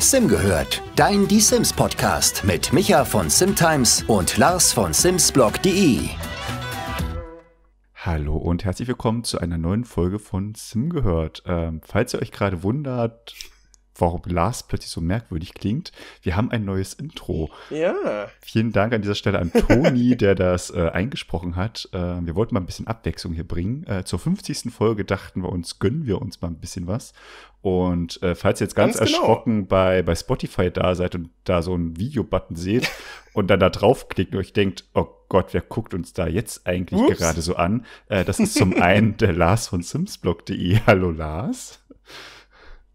Sim gehört. Dein Die Sims Podcast mit Micha von Simtimes und Lars von Simsblog.de. Hallo und herzlich willkommen zu einer neuen Folge von Sim gehört. Ähm, falls ihr euch gerade wundert, warum Lars plötzlich so merkwürdig klingt. Wir haben ein neues Intro. Ja. Vielen Dank an dieser Stelle an Toni, der das äh, eingesprochen hat. Äh, wir wollten mal ein bisschen Abwechslung hier bringen. Äh, zur 50. Folge dachten wir uns, gönnen wir uns mal ein bisschen was. Und äh, falls ihr jetzt ganz, ganz genau. erschrocken genau. bei, bei Spotify da seid und da so einen Videobutton seht und dann da draufklickt und euch denkt, oh Gott, wer guckt uns da jetzt eigentlich Ups. gerade so an? Äh, das ist zum einen der Lars von Simsblog.de. Hallo Lars.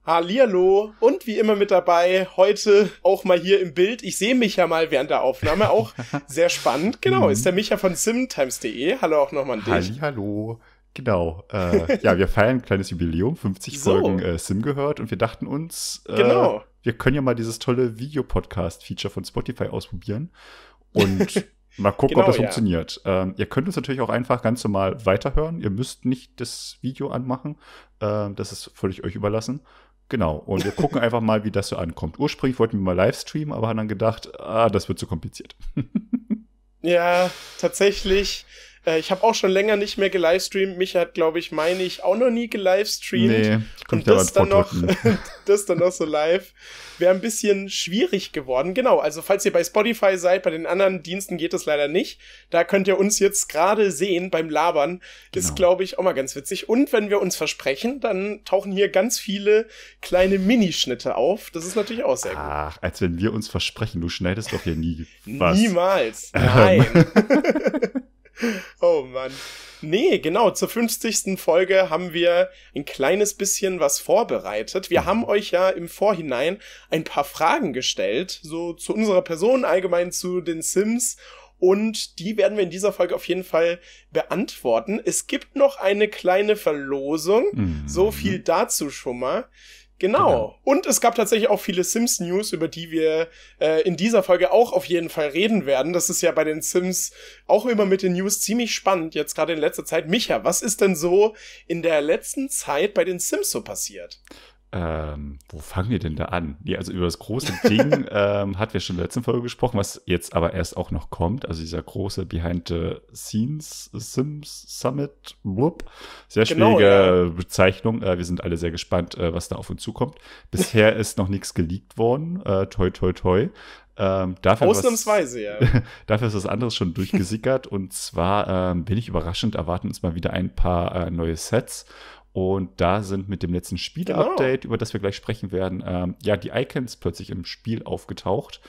Hallihallo und wie immer mit dabei, heute auch mal hier im Bild. Ich sehe mich ja mal während der Aufnahme, auch sehr spannend. Genau, ist mhm. der Micha von simtimes.de. Hallo auch nochmal an dich. Hallihallo. Genau. Äh, ja, wir feiern ein kleines Jubiläum, 50 so. Folgen äh, Sim gehört und wir dachten uns, äh, genau. wir können ja mal dieses tolle Videopodcast-Feature von Spotify ausprobieren und mal gucken, genau, ob das ja. funktioniert. Ähm, ihr könnt uns natürlich auch einfach ganz normal weiterhören. Ihr müsst nicht das Video anmachen. Ähm, das ist völlig euch überlassen. Genau, und wir gucken einfach mal, wie das so ankommt. Ursprünglich wollten wir mal Livestreamen, aber haben dann gedacht, ah, das wird zu kompliziert. ja, tatsächlich äh, ich habe auch schon länger nicht mehr gelivestreamt. Mich hat, glaube ich, meine ich, auch noch nie gelivestreamt. Nee, und das dann, noch, das dann noch so live. Wäre ein bisschen schwierig geworden. Genau, also falls ihr bei Spotify seid, bei den anderen Diensten geht das leider nicht. Da könnt ihr uns jetzt gerade sehen beim Labern. Genau. Ist, glaube ich, auch mal ganz witzig. Und wenn wir uns versprechen, dann tauchen hier ganz viele kleine Minischnitte auf. Das ist natürlich auch sehr gut. Ach, als wenn wir uns versprechen. Du schneidest doch hier nie was. Niemals. Ähm. Nein. Oh Mann. Nee, genau, zur 50. Folge haben wir ein kleines bisschen was vorbereitet. Wir haben euch ja im Vorhinein ein paar Fragen gestellt, so zu unserer Person, allgemein zu den Sims. Und die werden wir in dieser Folge auf jeden Fall beantworten. Es gibt noch eine kleine Verlosung. Mhm. So viel dazu schon mal. Genau. genau. Und es gab tatsächlich auch viele Sims News, über die wir äh, in dieser Folge auch auf jeden Fall reden werden. Das ist ja bei den Sims auch immer mit den News ziemlich spannend, jetzt gerade in letzter Zeit. Micha, was ist denn so in der letzten Zeit bei den Sims so passiert? ähm, wo fangen wir denn da an? Ja, also über das große Ding ähm, hat wir schon in der letzten Folge gesprochen, was jetzt aber erst auch noch kommt. Also dieser große Behind the Scenes Sims Summit. Whoop. Sehr genau, schwierige genau, Bezeichnung. Äh, wir sind alle sehr gespannt, äh, was da auf uns zukommt. Bisher ist noch nichts geleakt worden. Äh, toi, toi, toi. Ähm, dafür Ausnahmsweise, was, ja. dafür ist was anderes schon durchgesickert. und zwar ähm, bin ich überraschend, erwarten uns mal wieder ein paar äh, neue Sets. Und da sind mit dem letzten Spieleupdate, genau. über das wir gleich sprechen werden, ähm, ja, die Icons plötzlich im Spiel aufgetaucht.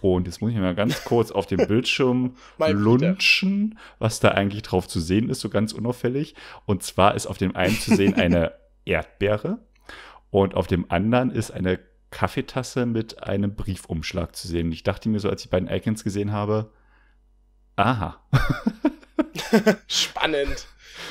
Und jetzt muss ich mal ganz kurz auf dem Bildschirm lunchen, was da eigentlich drauf zu sehen ist, so ganz unauffällig. Und zwar ist auf dem einen zu sehen eine Erdbeere und auf dem anderen ist eine Kaffeetasse mit einem Briefumschlag zu sehen. ich dachte mir so, als ich beiden Icons gesehen habe, aha. Spannend.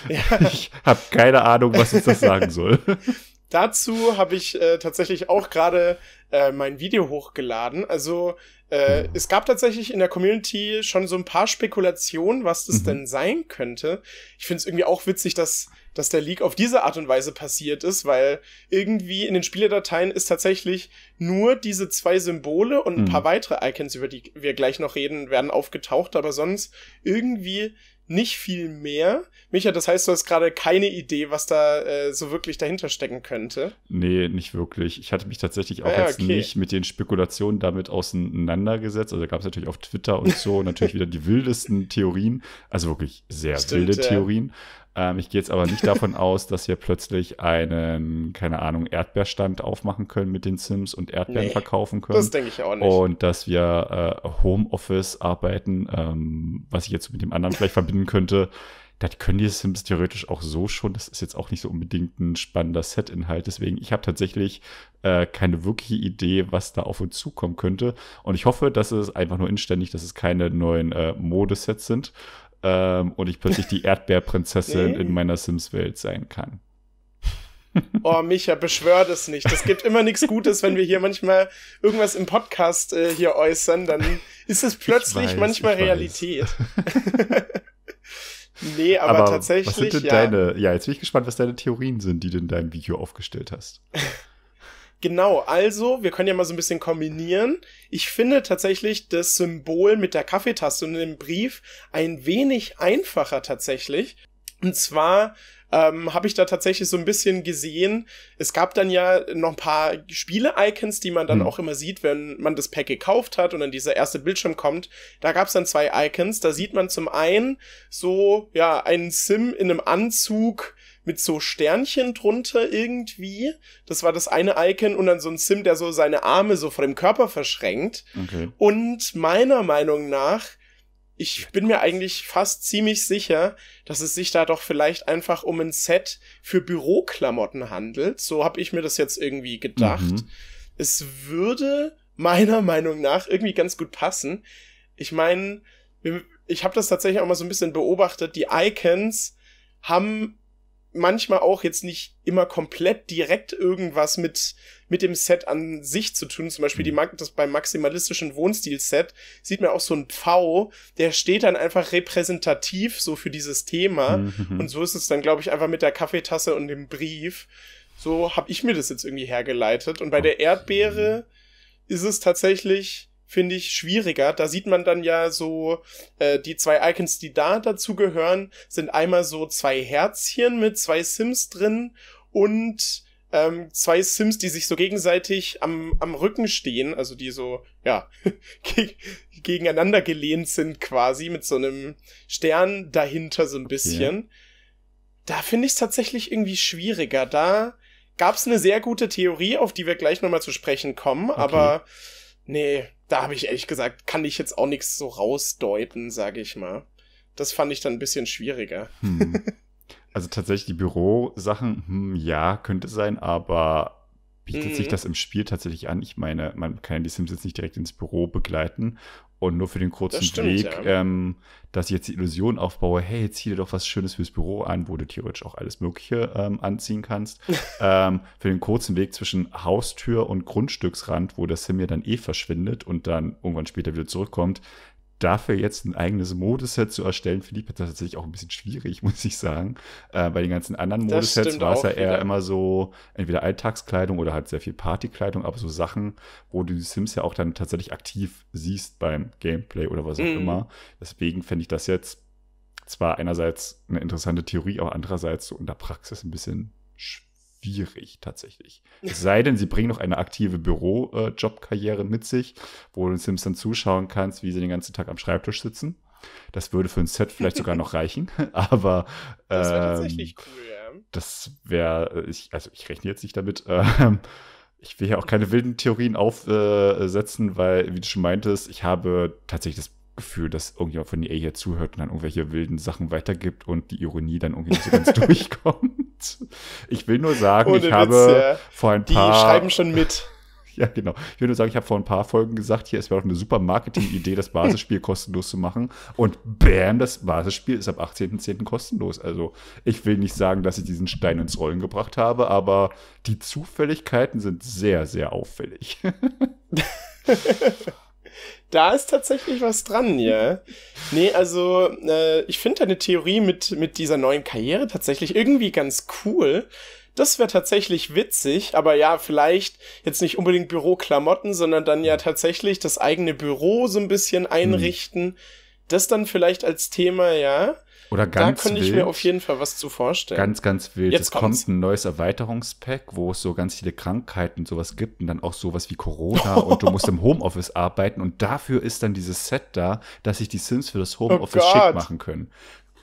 Ja. Ich habe keine Ahnung, was ich das sagen soll. Dazu habe ich äh, tatsächlich auch gerade äh, mein Video hochgeladen. Also äh, mhm. es gab tatsächlich in der Community schon so ein paar Spekulationen, was das mhm. denn sein könnte. Ich finde es irgendwie auch witzig, dass dass der Leak auf diese Art und Weise passiert ist, weil irgendwie in den Spieledateien ist tatsächlich nur diese zwei Symbole und ein mhm. paar weitere Icons, über die wir gleich noch reden, werden aufgetaucht, aber sonst irgendwie nicht viel mehr. Micha, das heißt, du hast gerade keine Idee, was da äh, so wirklich dahinter stecken könnte. Nee, nicht wirklich. Ich hatte mich tatsächlich auch ah, jetzt okay. nicht mit den Spekulationen damit auseinandergesetzt. Also gab es natürlich auf Twitter und so natürlich wieder die wildesten Theorien. Also wirklich sehr Stimmt, wilde ja. Theorien. Ähm, ich gehe jetzt aber nicht davon aus, dass wir plötzlich einen, keine Ahnung, Erdbeerstand aufmachen können mit den Sims und Erdbeeren nee, verkaufen können. Das denke ich auch nicht. Und dass wir äh, Homeoffice arbeiten, ähm, was ich jetzt mit dem anderen vielleicht verbinden könnte. Das können die Sims theoretisch auch so schon. Das ist jetzt auch nicht so unbedingt ein spannender Set-Inhalt. Deswegen, ich habe tatsächlich äh, keine wirkliche Idee, was da auf uns zukommen könnte. Und ich hoffe, dass es einfach nur inständig, dass es keine neuen äh, Modesets sind, ähm, und ich plötzlich die Erdbeerprinzessin nee. in meiner Sims-Welt sein kann. Oh, Micha, beschwör das nicht. Es gibt immer nichts Gutes, wenn wir hier manchmal irgendwas im Podcast äh, hier äußern, dann ist es plötzlich weiß, manchmal Realität. nee, aber, aber tatsächlich. Was sind denn ja. deine, ja, jetzt bin ich gespannt, was deine Theorien sind, die du in deinem Video aufgestellt hast. Genau, also, wir können ja mal so ein bisschen kombinieren. Ich finde tatsächlich das Symbol mit der Kaffeetasse und dem Brief ein wenig einfacher tatsächlich. Und zwar ähm, habe ich da tatsächlich so ein bisschen gesehen. Es gab dann ja noch ein paar Spiele-Icons, die man dann mhm. auch immer sieht, wenn man das Pack gekauft hat und dann dieser erste Bildschirm kommt. Da gab es dann zwei Icons. Da sieht man zum einen so, ja, einen Sim in einem Anzug mit so Sternchen drunter irgendwie. Das war das eine Icon und dann so ein Sim, der so seine Arme so vor dem Körper verschränkt. Okay. Und meiner Meinung nach, ich bin mir eigentlich fast ziemlich sicher, dass es sich da doch vielleicht einfach um ein Set für Büroklamotten handelt. So habe ich mir das jetzt irgendwie gedacht. Mhm. Es würde meiner Meinung nach irgendwie ganz gut passen. Ich meine, ich habe das tatsächlich auch mal so ein bisschen beobachtet. Die Icons haben manchmal auch jetzt nicht immer komplett direkt irgendwas mit, mit dem Set an sich zu tun. Zum Beispiel die, mhm. das beim maximalistischen Wohnstil-Set sieht man auch so ein Pfau, der steht dann einfach repräsentativ so für dieses Thema. Mhm. Und so ist es dann, glaube ich, einfach mit der Kaffeetasse und dem Brief. So habe ich mir das jetzt irgendwie hergeleitet. Und bei der Erdbeere mhm. ist es tatsächlich finde ich schwieriger. Da sieht man dann ja so, äh, die zwei Icons, die da dazu gehören, sind einmal so zwei Herzchen mit zwei Sims drin und ähm, zwei Sims, die sich so gegenseitig am, am Rücken stehen, also die so, ja, geg gegeneinander gelehnt sind quasi mit so einem Stern dahinter so ein bisschen. Yeah. Da finde ich es tatsächlich irgendwie schwieriger. Da gab es eine sehr gute Theorie, auf die wir gleich nochmal zu sprechen kommen, okay. aber nee, da habe ich ehrlich gesagt, kann ich jetzt auch nichts so rausdeuten, sage ich mal. Das fand ich dann ein bisschen schwieriger. Hm. Also tatsächlich die Bürosachen, hm, ja, könnte sein, aber bietet mhm. sich das im Spiel tatsächlich an? Ich meine, man kann die Sims jetzt nicht direkt ins Büro begleiten und nur für den kurzen stimmt, Weg, ja. ähm, dass ich jetzt die Illusion aufbaue, hey, jetzt zieh dir doch was Schönes fürs Büro an, wo du theoretisch auch alles Mögliche ähm, anziehen kannst. ähm, für den kurzen Weg zwischen Haustür und Grundstücksrand, wo das Sim ja dann eh verschwindet und dann irgendwann später wieder zurückkommt, dafür jetzt ein eigenes Modeset zu erstellen, finde ich tatsächlich auch ein bisschen schwierig, muss ich sagen. Äh, bei den ganzen anderen Modesets war es ja eher immer so, entweder Alltagskleidung oder halt sehr viel Partykleidung, aber so Sachen, wo du die Sims ja auch dann tatsächlich aktiv siehst beim Gameplay oder was auch mm. immer. Deswegen finde ich das jetzt zwar einerseits eine interessante Theorie, aber andererseits so in der Praxis ein bisschen schwierig schwierig tatsächlich. Es sei denn, sie bringen noch eine aktive Bürojobkarriere äh, mit sich, wo du Sims dann zuschauen kannst, wie sie den ganzen Tag am Schreibtisch sitzen. Das würde für ein Set vielleicht sogar noch reichen, aber das wäre ähm, tatsächlich cool, ja. Das wäre, äh, also ich rechne jetzt nicht damit. Ähm, ich will ja auch keine wilden Theorien aufsetzen, äh, weil, wie du schon meintest, ich habe tatsächlich das Gefühl, dass irgendjemand von EA hier zuhört und dann irgendwelche wilden Sachen weitergibt und die Ironie dann irgendwie nicht so ganz durchkommt. Ich will nur sagen, Ohne ich Witz, habe ja. vor ein paar... Die schreiben schon mit. Ja, genau. Ich will nur sagen, ich habe vor ein paar Folgen gesagt, hier, es wäre auch eine super Marketing-Idee, das Basisspiel kostenlos zu machen. Und bam, das Basisspiel ist ab 18.10. kostenlos. Also, ich will nicht sagen, dass ich diesen Stein ins Rollen gebracht habe, aber die Zufälligkeiten sind sehr, sehr auffällig da ist tatsächlich was dran, ja. Nee, also äh, ich finde deine Theorie mit, mit dieser neuen Karriere tatsächlich irgendwie ganz cool. Das wäre tatsächlich witzig, aber ja, vielleicht jetzt nicht unbedingt Büroklamotten, sondern dann ja tatsächlich das eigene Büro so ein bisschen hm. einrichten. Mhm. Das dann vielleicht als Thema, ja. Oder ganz Da könnte ich wild. mir auf jeden Fall was zu vorstellen. Ganz, ganz wild. Jetzt es kommt ein neues Erweiterungspack, wo es so ganz viele Krankheiten und sowas gibt und dann auch sowas wie Corona und du musst im Homeoffice arbeiten und dafür ist dann dieses Set da, dass sich die Sims für das oh Homeoffice oh schick machen können.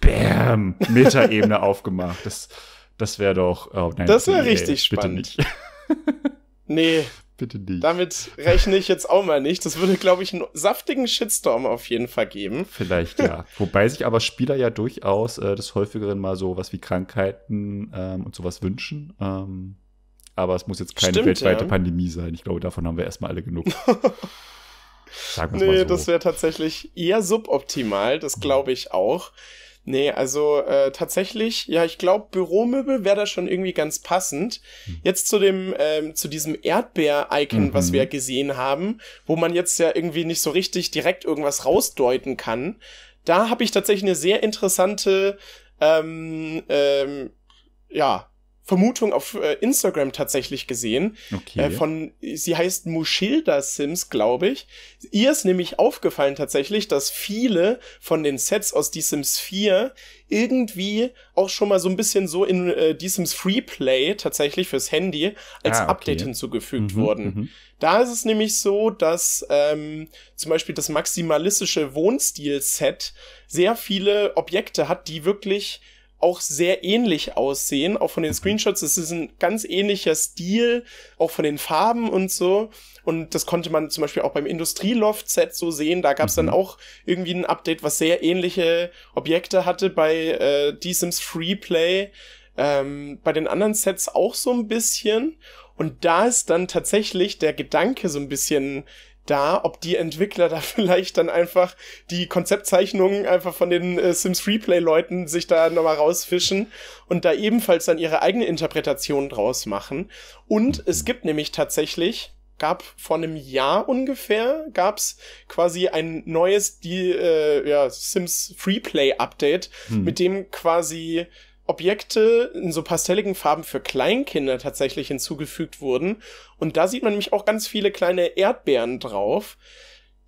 Bam! Metaebene aufgemacht. Das, das wäre doch. Oh nein, das wäre nee, richtig ey, spannend. nicht. nee, Bitte nicht. Damit rechne ich jetzt auch mal nicht. Das würde, glaube ich, einen saftigen Shitstorm auf jeden Fall geben. Vielleicht ja. Wobei sich aber Spieler ja durchaus äh, des häufigeren mal so was wie Krankheiten ähm, und sowas wünschen. Ähm, aber es muss jetzt keine Stimmt, weltweite ja. Pandemie sein. Ich glaube, davon haben wir erstmal alle genug. Sagen nee, so. das wäre tatsächlich eher suboptimal, das glaube ich auch. Nee, also äh, tatsächlich, ja, ich glaube, Büromöbel wäre da schon irgendwie ganz passend. Hm. Jetzt zu dem, ähm, zu diesem Erdbeer-Icon, mhm. was wir gesehen haben, wo man jetzt ja irgendwie nicht so richtig direkt irgendwas rausdeuten kann. Da habe ich tatsächlich eine sehr interessante, ähm, ähm, ja, Vermutung auf äh, Instagram tatsächlich gesehen. Okay. Äh, von, sie heißt Mushilda Sims, glaube ich. Ihr ist nämlich aufgefallen tatsächlich, dass viele von den Sets aus Die Sims 4 irgendwie auch schon mal so ein bisschen so in äh, Die Sims Freeplay tatsächlich fürs Handy als ah, okay. Update hinzugefügt mhm, wurden. Mhm. Da ist es nämlich so, dass ähm, zum Beispiel das maximalistische Wohnstil-Set sehr viele Objekte hat, die wirklich auch sehr ähnlich aussehen, auch von den mhm. Screenshots. Es ist ein ganz ähnlicher Stil, auch von den Farben und so. Und das konnte man zum Beispiel auch beim Industrieloft-Set so sehen. Da gab es dann mhm. auch irgendwie ein Update, was sehr ähnliche Objekte hatte bei äh, The Sims Free Ähm, bei den anderen Sets auch so ein bisschen. Und da ist dann tatsächlich der Gedanke so ein bisschen da, ob die Entwickler da vielleicht dann einfach die Konzeptzeichnungen einfach von den äh, Sims Replay-Leuten sich da nochmal rausfischen und da ebenfalls dann ihre eigene Interpretation draus machen. Und es gibt nämlich tatsächlich, gab vor einem Jahr ungefähr, gab's quasi ein neues die, äh, ja, Sims Freeplay Update, hm. mit dem quasi Objekte in so pastelligen Farben für Kleinkinder tatsächlich hinzugefügt wurden. Und da sieht man nämlich auch ganz viele kleine Erdbeeren drauf.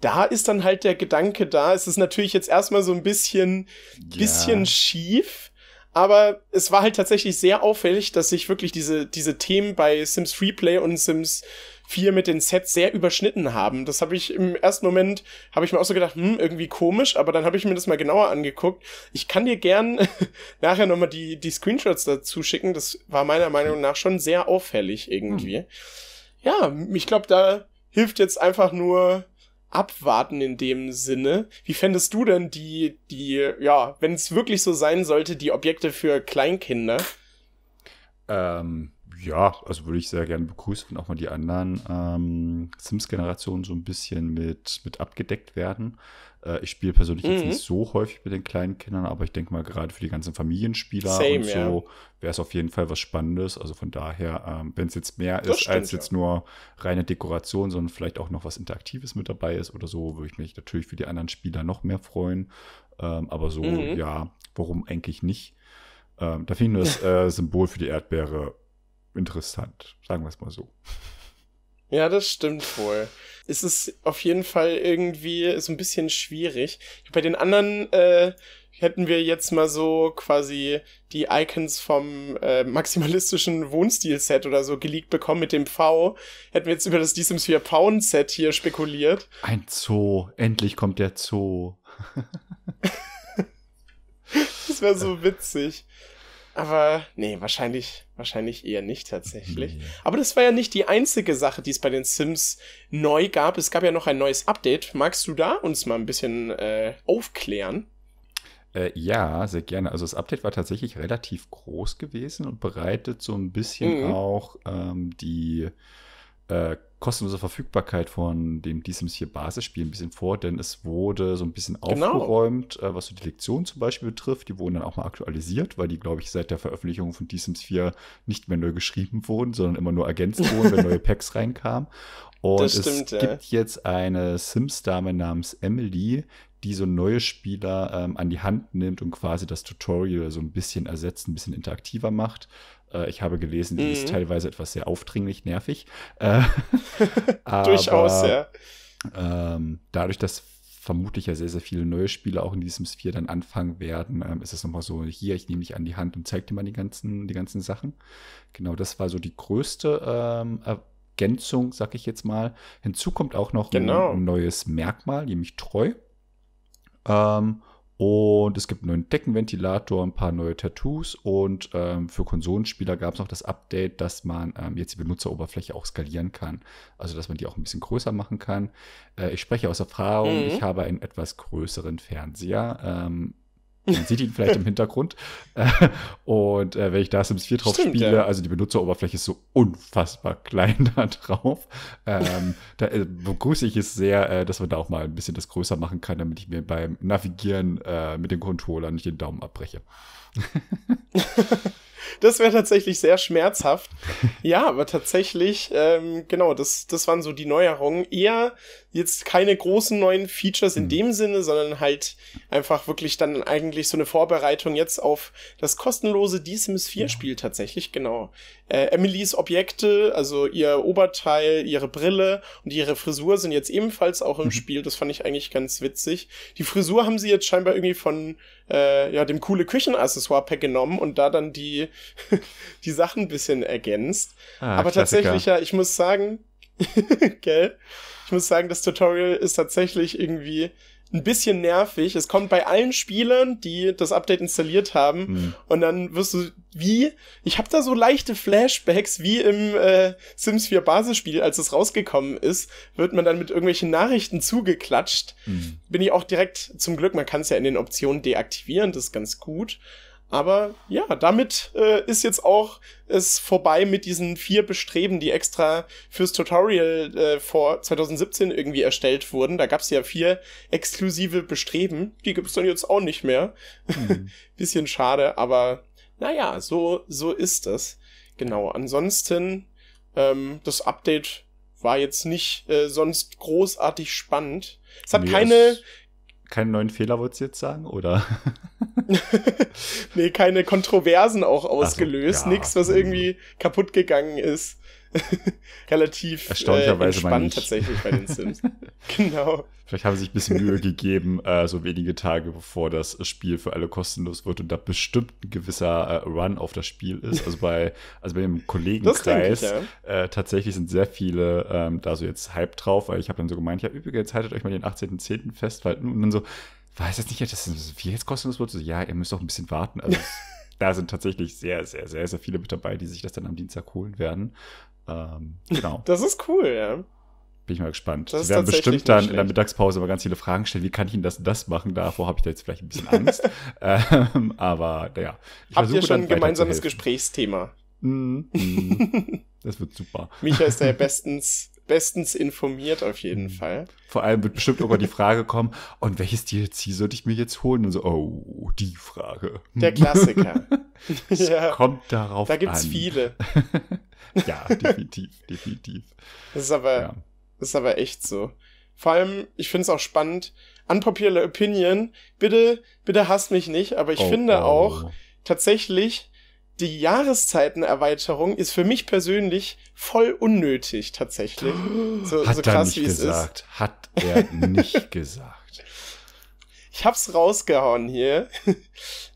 Da ist dann halt der Gedanke da, es ist natürlich jetzt erstmal so ein bisschen, ja. schief, aber es war halt tatsächlich sehr auffällig, dass sich wirklich diese, diese Themen bei Sims Freeplay und Sims vier mit den Sets sehr überschnitten haben. Das habe ich im ersten Moment, habe ich mir auch so gedacht, hm, irgendwie komisch, aber dann habe ich mir das mal genauer angeguckt. Ich kann dir gern nachher nochmal die, die Screenshots dazu schicken. Das war meiner Meinung nach schon sehr auffällig irgendwie. Ja, ich glaube, da hilft jetzt einfach nur abwarten in dem Sinne. Wie fändest du denn die, die, ja, wenn es wirklich so sein sollte, die Objekte für Kleinkinder? Ähm, ja, also würde ich sehr gerne begrüßen, wenn auch mal die anderen ähm, Sims-Generationen so ein bisschen mit, mit abgedeckt werden. Äh, ich spiele persönlich mhm. jetzt nicht so häufig mit den kleinen Kindern, aber ich denke mal, gerade für die ganzen Familienspieler Same, und so ja. wäre es auf jeden Fall was Spannendes. Also von daher, ähm, wenn es jetzt mehr das ist als jetzt ja. nur reine Dekoration, sondern vielleicht auch noch was Interaktives mit dabei ist oder so, würde ich mich natürlich für die anderen Spieler noch mehr freuen. Ähm, aber so, mhm. ja, warum eigentlich nicht? Ähm, da finde ich nur das äh, Symbol für die Erdbeere interessant, sagen wir es mal so. Ja, das stimmt wohl. Es ist auf jeden Fall irgendwie so ein bisschen schwierig. Bei den anderen äh, hätten wir jetzt mal so quasi die Icons vom äh, maximalistischen Wohnstil-Set oder so geleakt bekommen mit dem V. Hätten wir jetzt über das d 4 Pound-Set hier spekuliert. Ein Zoo. Endlich kommt der Zoo. das wäre so witzig. Aber nee, wahrscheinlich Wahrscheinlich eher nicht tatsächlich. Nee. Aber das war ja nicht die einzige Sache, die es bei den Sims neu gab. Es gab ja noch ein neues Update. Magst du da uns mal ein bisschen äh, aufklären? Äh, ja, sehr gerne. Also das Update war tatsächlich relativ groß gewesen und bereitet so ein bisschen mhm. auch ähm, die äh, kostenlose Verfügbarkeit von dem Sims 4 Basisspiel ein bisschen vor, denn es wurde so ein bisschen genau. aufgeräumt, äh, was so die Lektionen zum Beispiel betrifft. Die wurden dann auch mal aktualisiert, weil die, glaube ich, seit der Veröffentlichung von Die Sims 4 nicht mehr neu geschrieben wurden, sondern immer nur ergänzt wurden, wenn neue Packs reinkamen. Und stimmt, es ja. gibt jetzt eine Sims-Dame namens Emily, die so neue Spieler ähm, an die Hand nimmt und quasi das Tutorial so ein bisschen ersetzt, ein bisschen interaktiver macht. Äh, ich habe gelesen, die mhm. ist teilweise etwas sehr aufdringlich nervig. Äh, aber, Durchaus, ja. Ähm, dadurch, dass vermutlich ja sehr, sehr viele neue Spiele auch in diesem Sphere dann anfangen werden, ähm, ist es nochmal so, hier, ich nehme dich an die Hand und zeig dir mal die ganzen, die ganzen Sachen. Genau, das war so die größte ähm, Ergänzung, sag ich jetzt mal. Hinzu kommt auch noch genau. ein, ein, neues Merkmal, nämlich treu. Ähm, und es gibt einen neuen Deckenventilator, ein paar neue Tattoos und ähm, für Konsolenspieler gab es noch das Update, dass man ähm, jetzt die Benutzeroberfläche auch skalieren kann. Also dass man die auch ein bisschen größer machen kann. Äh, ich spreche aus Erfahrung, mhm. ich habe einen etwas größeren Fernseher. Ähm, man sieht ihn vielleicht im Hintergrund. Äh, und äh, wenn ich da Sims 4 drauf Stimmt, spiele, ja. also die Benutzeroberfläche ist so unfassbar klein da drauf. Ähm, da äh, begrüße ich es sehr, äh, dass man da auch mal ein bisschen das größer machen kann, damit ich mir beim Navigieren äh, mit dem Controller nicht den Daumen abbreche. das wäre tatsächlich sehr schmerzhaft. Ja, aber tatsächlich, ähm, genau, das, das waren so die Neuerungen. Eher jetzt keine großen neuen Features in mhm. dem Sinne, sondern halt einfach wirklich dann eigentlich so eine Vorbereitung jetzt auf das kostenlose Die Sims 4 Spiel ja. tatsächlich, genau. Äh, Emilys Objekte, also ihr Oberteil, ihre Brille und ihre Frisur sind jetzt ebenfalls auch im mhm. Spiel. Das fand ich eigentlich ganz witzig. Die Frisur haben sie jetzt scheinbar irgendwie von äh, ja, dem coole Küchenaccessoire-Pack genommen und da dann die, die Sachen ein bisschen ergänzt. Ah, Aber Klassiker. tatsächlich, ja, ich muss sagen, gell? Ich muss sagen, das Tutorial ist tatsächlich irgendwie ein bisschen nervig. Es kommt bei allen Spielern, die das Update installiert haben, mhm. und dann wirst du wie, ich habe da so leichte Flashbacks, wie im äh, Sims 4 Basisspiel, als es rausgekommen ist, wird man dann mit irgendwelchen Nachrichten zugeklatscht. Mhm. Bin ich auch direkt, zum Glück, man kann es ja in den Optionen deaktivieren, das ist ganz gut. Aber ja, damit äh, ist jetzt auch es vorbei mit diesen vier Bestreben, die extra fürs Tutorial äh, vor 2017 irgendwie erstellt wurden. Da gab es ja vier exklusive Bestreben. Die gibt es dann jetzt auch nicht mehr. Mhm. Bisschen schade, aber naja, so, so ist das. Genau. Ansonsten, ähm, das Update war jetzt nicht äh, sonst großartig spannend. Es hat yes. keine, keinen neuen Fehler wolltest du jetzt sagen, oder? nee, keine Kontroversen auch ausgelöst. Also, ja. Nichts, was hm. irgendwie kaputt gegangen ist. relativ äh, erstaunlicherweise äh, spannend tatsächlich bei den Sims. genau. Vielleicht haben sie sich ein bisschen Mühe gegeben, äh, so wenige Tage bevor das Spiel für alle kostenlos wird und da bestimmt ein gewisser äh, Run auf das Spiel ist. Also bei, also bei dem Kollegenkreis ich, ja. Äh, tatsächlich sind sehr viele ähm, da so jetzt hype drauf, weil ich habe dann so gemeint, ja übrigens haltet euch mal den 18.10. fest, weil und dann so, weiß jetzt nicht, dass das viel jetzt kostenlos wird. So, ja, ihr müsst doch ein bisschen warten. Also da sind tatsächlich sehr, sehr, sehr, sehr viele mit dabei, die sich das dann am Dienstag holen werden. Ähm, genau. Das ist cool, ja. Bin ich mal gespannt. Das Sie werden bestimmt dann in der Mittagspause aber ganz viele Fragen stellen. Wie kann ich Ihnen das das machen? Davor habe ich da jetzt vielleicht ein bisschen Angst. ähm, aber naja. Habt ihr schon ein gemeinsames Gesprächsthema? Mhm. das wird super. Micha ist da ja bestens bestens informiert auf jeden mhm. Fall. Vor allem wird bestimmt über die Frage kommen, und welches DLC sollte ich mir jetzt holen? Und so, oh, die Frage. Der Klassiker. ja. kommt darauf an. Da gibt es viele. Ja, definitiv, definitiv. Das ist aber, ja. das ist aber echt so. Vor allem, ich finde es auch spannend. Unpopular Opinion, bitte, bitte hasst mich nicht, aber ich oh, finde oh. auch tatsächlich, die Jahreszeitenerweiterung ist für mich persönlich voll unnötig tatsächlich. So, Hat so krass wie es gesagt. ist. Hat er nicht gesagt. Ich hab's rausgehauen hier.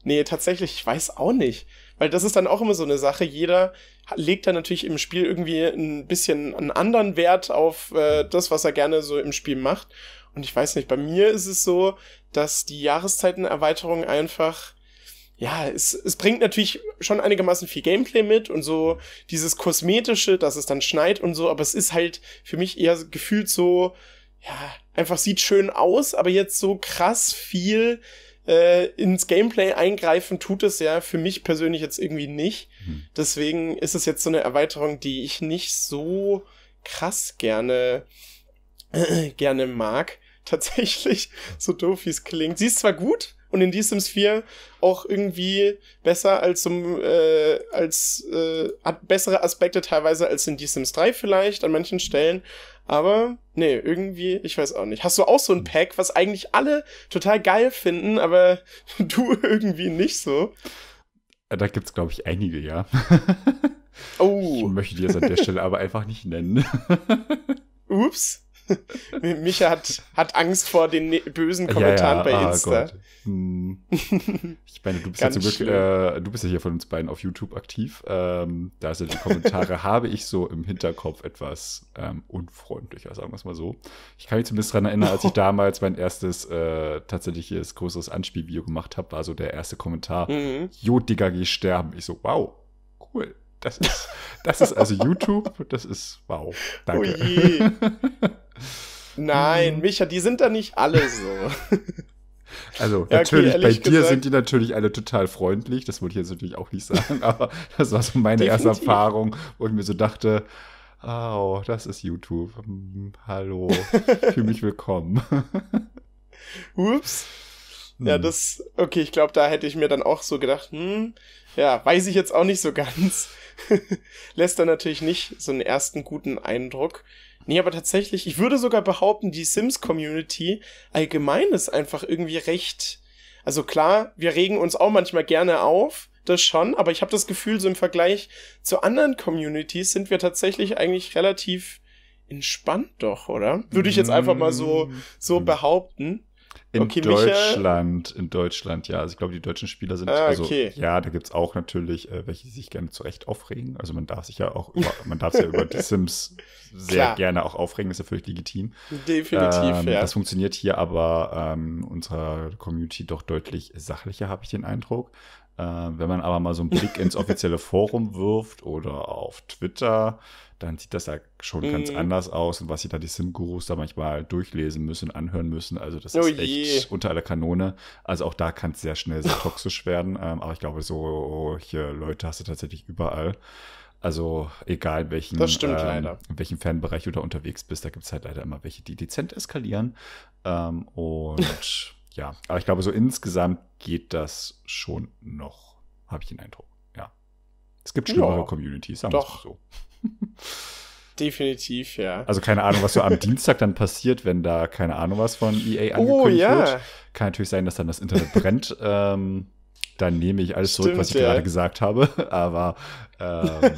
nee, tatsächlich, ich weiß auch nicht. Weil das ist dann auch immer so eine Sache. Jeder legt er natürlich im Spiel irgendwie ein bisschen einen anderen Wert auf äh, das, was er gerne so im Spiel macht. Und ich weiß nicht, bei mir ist es so, dass die Jahreszeitenerweiterung einfach ja, es, es bringt natürlich schon einigermaßen viel Gameplay mit und so dieses kosmetische, dass es dann schneit und so, aber es ist halt für mich eher gefühlt so, ja, einfach sieht schön aus, aber jetzt so krass viel äh, ins Gameplay eingreifen tut es ja für mich persönlich jetzt irgendwie nicht. Mhm. Deswegen ist es jetzt so eine Erweiterung, die ich nicht so krass gerne, äh, gerne mag. Tatsächlich, so doof wie es klingt. Sie ist zwar gut, und in The Sims 4 auch irgendwie besser als zum, äh, als äh, hat bessere Aspekte teilweise als in The Sims 3 vielleicht an manchen Stellen, aber nee, irgendwie, ich weiß auch nicht. Hast du auch so ein hm. Pack, was eigentlich alle total geil finden, aber du irgendwie nicht so? Äh, da gibt es, glaube ich einige, ja. Oh. Ich möchte die jetzt an der Stelle aber einfach nicht nennen. Ups. Micha hat, hat Angst vor den ne-, bösen Kommentaren ja, ja, bei ah, Insta. Hm. Ich meine, du bist ja zum Glück, äh, du bist ja hier von uns beiden auf YouTube aktiv. Ähm, da sind die Kommentare, habe ich so im Hinterkopf etwas ähm, unfreundlicher, sagen wir es mal so. Ich kann mich zumindest daran erinnern, als ich damals mein erstes äh, tatsächliches größeres Anspielvideo gemacht habe, war so der erste Kommentar, mhm. Jo, Digga, geh sterben. Ich so, wow, cool. Das ist, das ist also YouTube, das ist wow. Danke. Oh je. Nein, hm. Micha, die sind da nicht alle so. Also ja, natürlich, okay, bei dir gesagt, sind die natürlich alle total freundlich, das wollte ich jetzt natürlich auch nicht sagen, aber das war so meine definitiv. erste Erfahrung, wo ich mir so dachte, oh, das ist YouTube. Hm, hallo, fühle mich willkommen. Ups. Hm. Ja, das, okay, ich glaube, da hätte ich mir dann auch so gedacht, hm, ja, weiß ich jetzt auch nicht so ganz. Lässt dann natürlich nicht so einen ersten guten Eindruck. Nee, aber tatsächlich, ich würde sogar behaupten, die Sims-Community allgemein ist einfach irgendwie recht. Also klar, wir regen uns auch manchmal gerne auf, das schon, aber ich habe das Gefühl, so im Vergleich zu anderen Communities sind wir tatsächlich eigentlich relativ entspannt doch, oder? Würde ich jetzt einfach mal so, so mhm. behaupten. In okay, Deutschland, Michael? in Deutschland, ja. Also ich glaube, die deutschen Spieler sind ah, also, okay. ja, da gibt es auch natürlich äh, welche, die sich gerne zurecht aufregen. Also man darf sich ja auch über, man darf ja über die Sims sehr Klar. gerne auch aufregen, ist ja völlig legitim. Definitiv, ähm, ja. Das funktioniert hier aber ähm, unserer Community doch deutlich sachlicher, habe ich den Eindruck. Äh, wenn man aber mal so einen Blick ins offizielle Forum wirft oder auf Twitter, dann sieht das ja schon mhm. ganz anders aus und was sich da die Sim-Gurus da manchmal durchlesen müssen, anhören müssen. Also das oh ist echt je. unter aller Kanone. Also auch da kann es sehr schnell sehr toxisch werden. Ähm, aber ich glaube, solche Leute hast du tatsächlich überall. Also egal in welchen, ähm, in welchen Fanbereich du da unterwegs bist, da gibt es halt leider immer welche, die dezent eskalieren. Ähm, und ja, aber ich glaube, so insgesamt geht das schon noch, habe ich den Eindruck. Ja. Es gibt schlimmere ja, Communities, sagen wir es so. Definitiv, ja. Also keine Ahnung, was so am Dienstag dann passiert, wenn da keine Ahnung was von EA oh, angekündigt oh, ja. wird. Kann natürlich sein, dass dann das Internet brennt. ähm, dann nehme ich alles Stimmt, zurück, was ich ja. gerade gesagt habe. Aber ähm,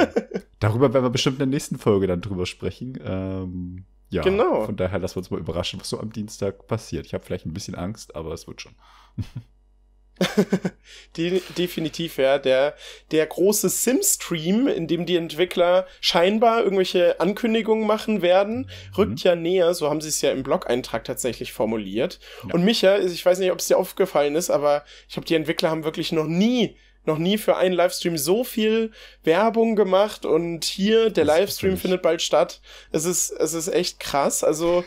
darüber werden wir bestimmt in der nächsten Folge dann drüber sprechen. Ähm, ja, genau. von daher lassen wir uns mal überraschen, was so am Dienstag passiert. Ich habe vielleicht ein bisschen Angst, aber es wird schon. De definitiv, ja. Der, der große Sim-Stream, in dem die Entwickler scheinbar irgendwelche Ankündigungen machen werden, mhm. rückt ja näher. So haben sie es ja im Blog-Eintrag tatsächlich formuliert. Ja. Und Micha, ich weiß nicht, ob es dir aufgefallen ist, aber ich glaube, die Entwickler haben wirklich noch nie noch nie für einen Livestream so viel Werbung gemacht und hier der Livestream findet bald statt. Es ist, es ist echt krass. Also,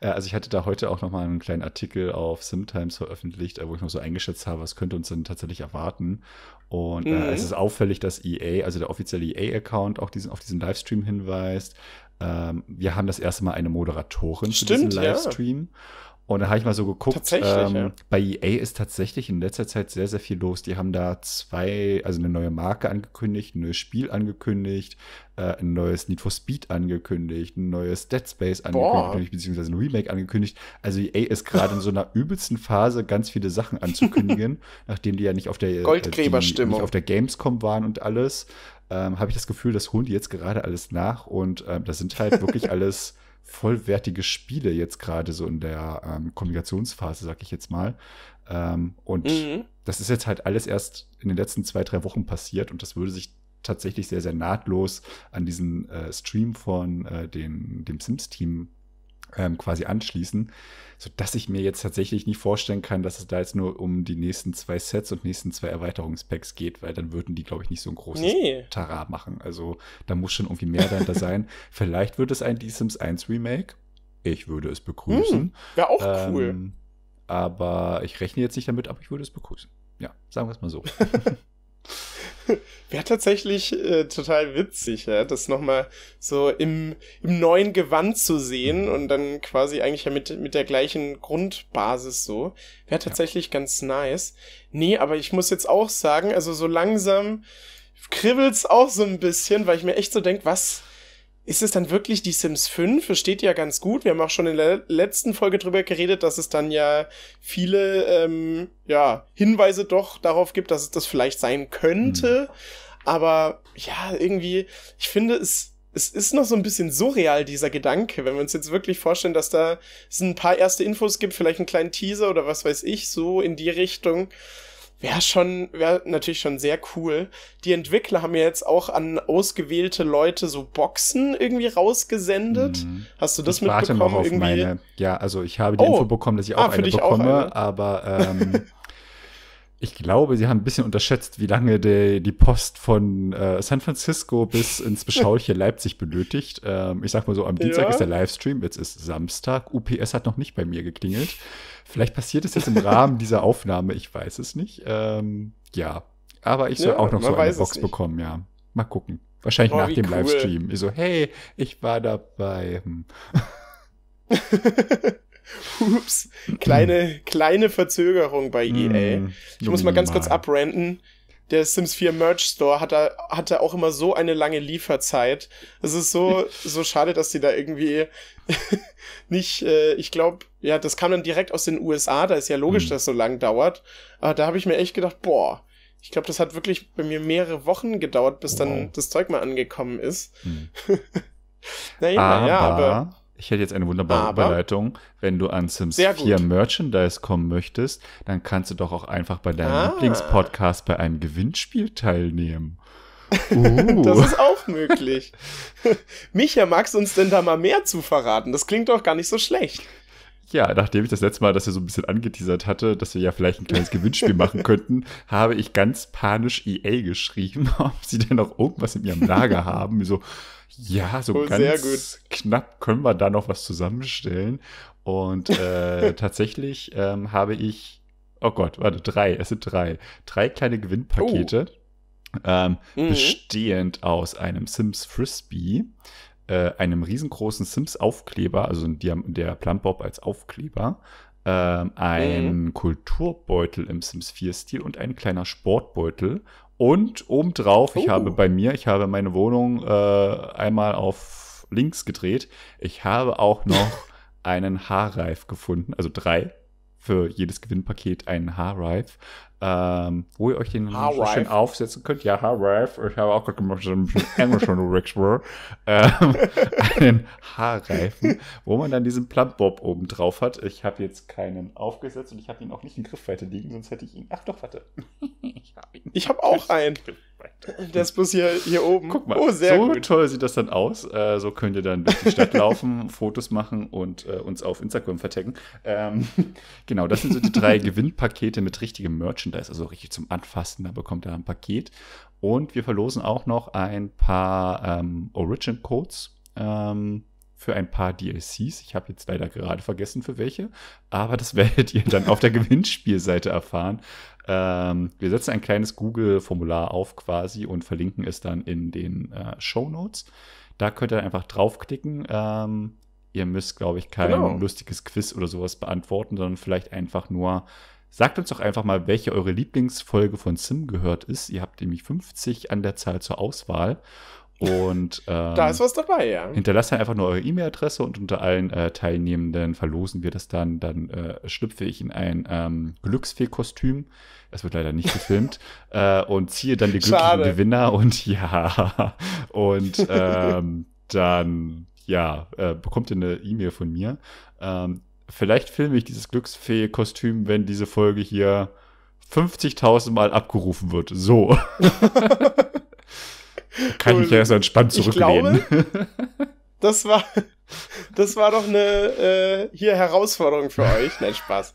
also ich hatte da heute auch noch mal einen kleinen Artikel auf Simtimes veröffentlicht, äh, wo ich noch so eingeschätzt habe, was könnte uns denn tatsächlich erwarten. Und äh, mhm. äh, es ist auffällig, dass EA, also der offizielle EA-Account, auch diesen, auf diesen Livestream hinweist. Ähm, wir haben das erste Mal eine Moderatorin Stimmt, für diesen Livestream. Ja. Und da habe ich mal so geguckt, ähm, ja. bei EA ist tatsächlich in letzter Zeit sehr, sehr viel los. Die haben da zwei, also eine neue Marke angekündigt, ein neues Spiel angekündigt, äh, ein neues Need for Speed angekündigt, ein neues Dead Space angekündigt, Boah. beziehungsweise ein Remake angekündigt. Also EA ist gerade in so einer übelsten Phase, ganz viele Sachen anzukündigen, nachdem die ja nicht auf der äh, Goldgräberstimmung, auf der Gamescom waren und alles. Ähm, habe ich das Gefühl, das holen die jetzt gerade alles nach und ähm, das sind halt wirklich alles vollwertige Spiele jetzt gerade so in der ähm, Kommunikationsphase, sag ich jetzt mal. Ähm, und mhm. das ist jetzt halt alles erst in den letzten zwei, drei Wochen passiert und das würde sich tatsächlich sehr, sehr nahtlos an diesen äh, Stream von äh, den, dem Sims-Team ähm, quasi anschließen, sodass ich mir jetzt tatsächlich nicht vorstellen kann, dass es da jetzt nur um die nächsten zwei Sets und nächsten zwei Erweiterungspacks geht, weil dann würden die, glaube ich, nicht so ein großes nee. Tara machen. Also da muss schon irgendwie mehr dann da sein. Vielleicht wird es ein The Sims 1 Remake. Ich würde es begrüßen. Hm, Wäre auch ähm, cool. aber ich rechne jetzt nicht damit, aber ich würde es begrüßen. Ja, sagen wir es mal so. Wäre tatsächlich äh, total witzig, ja, das nochmal so im, im neuen Gewand zu sehen und dann quasi eigentlich ja mit, mit der gleichen Grundbasis so. Wäre tatsächlich ja. ganz nice. Nee, aber ich muss jetzt auch sagen, also so langsam kribbelt's auch so ein bisschen, weil ich mir echt so denke, was ist es dann wirklich die Sims 5? Es steht ja ganz gut. Wir haben auch schon in der letzten Folge drüber geredet, dass es dann ja viele ähm, ja, Hinweise doch darauf gibt, dass es das vielleicht sein könnte. Mhm. Aber ja, irgendwie, ich finde es. Es ist noch so ein bisschen surreal, dieser Gedanke, wenn wir uns jetzt wirklich vorstellen, dass da es ein paar erste Infos gibt, vielleicht einen kleinen Teaser oder was weiß ich, so in die Richtung wäre schon, wäre natürlich schon sehr cool. Die Entwickler haben ja jetzt auch an ausgewählte Leute so Boxen irgendwie rausgesendet. Mhm. Hast du das ich mitbekommen? Warte noch auf irgendwie? meine. Ja, also ich habe die oh. Info bekommen, dass ich auch ah, eine bekomme, auch eine. aber ähm, ich glaube, sie haben ein bisschen unterschätzt, wie lange die, die Post von äh, San Francisco bis ins beschauliche Leipzig benötigt. Ähm, ich sag mal so, am Dienstag ja. ist der Livestream, jetzt ist Samstag. UPS hat noch nicht bei mir geklingelt. Vielleicht passiert es jetzt im Rahmen dieser Aufnahme, ich weiß es nicht. Ähm, ja, aber ich soll ja, auch noch so eine Box bekommen, ja. Mal gucken. Wahrscheinlich oh, nach dem cool. Livestream. Ich so, hey, ich war dabei. Hm. Ups, kleine, kleine Verzögerung bei EA. Mm, hm. ich muss mal ganz kurz abrenten der Sims 4 Merch Store hat da, hat da auch immer so eine lange Lieferzeit. Es ist so, so schade, dass die da irgendwie nicht, äh, ich glaube, ja, das kam dann direkt aus den USA, da ist ja logisch, mhm. dass es so lang dauert. Aber da habe ich mir echt gedacht, boah, ich glaube, das hat wirklich bei mir mehrere Wochen gedauert, bis wow. dann das Zeug mal angekommen ist. Mhm. naja, aber, ja, aber ich hätte jetzt eine wunderbare Überleitung. Wenn du an Sims 4 Merchandise kommen möchtest, dann kannst du doch auch einfach bei deinem ah. Lieblingspodcast bei einem Gewinnspiel teilnehmen. Uh. das ist auch möglich. Micha, magst du uns denn da mal mehr zu verraten? Das klingt doch gar nicht so schlecht. Ja, nachdem ich das letzte Mal, dass er so ein bisschen angeteasert hatte, dass wir ja vielleicht ein kleines Gewinnspiel machen könnten, habe ich ganz panisch EA geschrieben, ob sie denn noch irgendwas in ihrem Lager haben. So, ja, so oh, ganz knapp können wir da noch was zusammenstellen. Und äh, tatsächlich ähm, habe ich, oh Gott, warte, drei, es sind drei, drei kleine Gewinnpakete, oh. ähm, mhm. bestehend aus einem Sims Frisbee, äh, einem riesengroßen Sims-Aufkleber, also der Plumbob als Aufkleber, äh, ein mhm. Kulturbeutel im Sims 4-Stil und ein kleiner Sportbeutel. Und obendrauf, oh. ich habe oh. bei mir, ich habe meine Wohnung äh, einmal auf links gedreht. Ich habe auch noch einen Haarreif gefunden, also drei für jedes Gewinnpaket einen Haarreif ähm, wo ihr euch den so schön aufsetzen könnt. Ja, Haarreif. Ich habe auch gerade gemacht, dass so ein bisschen englischen Rexburg. ähm, einen Haarreifen, wo man dann diesen Plump-Bob oben drauf hat. Ich habe jetzt keinen aufgesetzt und ich habe ihn auch nicht in Griffweite liegen, sonst hätte ich ihn. Ach doch, warte. ich habe hab auch einen. Der ist bloß hier, hier oben. Guck mal, oh, so gut. toll sieht das dann aus. Äh, so könnt ihr dann durch die Stadt laufen, Fotos machen und äh, uns auf Instagram vertecken. Ähm, genau, das sind so die drei Gewinnpakete mit richtigem Merchandise, also richtig zum Anfassen. Da bekommt ihr ein Paket. Und wir verlosen auch noch ein paar ähm, Origin Codes. Ähm, für ein paar DLCs. Ich habe jetzt leider gerade vergessen, für welche. Aber das werdet ihr dann auf der Gewinnspielseite erfahren. Ähm, wir setzen ein kleines Google-Formular auf quasi und verlinken es dann in den äh, Show Notes. Da könnt ihr einfach draufklicken. Ähm, ihr müsst, glaube ich, kein genau. lustiges Quiz oder sowas beantworten, sondern vielleicht einfach nur Sagt uns doch einfach mal, welche eure Lieblingsfolge von Sim gehört ist. Ihr habt nämlich 50 an der Zahl zur Auswahl. Und ähm, da ist ähm, was dabei, ja. Hinterlasst dann einfach nur eure E-Mail-Adresse und unter allen äh, Teilnehmenden verlosen wir das dann. Dann äh, schlüpfe ich in ein ähm, Glücksfee-Kostüm. Es wird leider nicht gefilmt. äh, und ziehe dann die glücklichen Schade. Gewinner und ja. Und ähm, dann, ja, äh, bekommt ihr eine E-Mail von mir. Ähm, vielleicht filme ich dieses Glücksfee-Kostüm, wenn diese Folge hier 50.000 Mal abgerufen wird. So. Kann ich ja erst entspannt zurücklehnen. das war, das war doch eine äh, hier Herausforderung für euch. Nein, Spaß.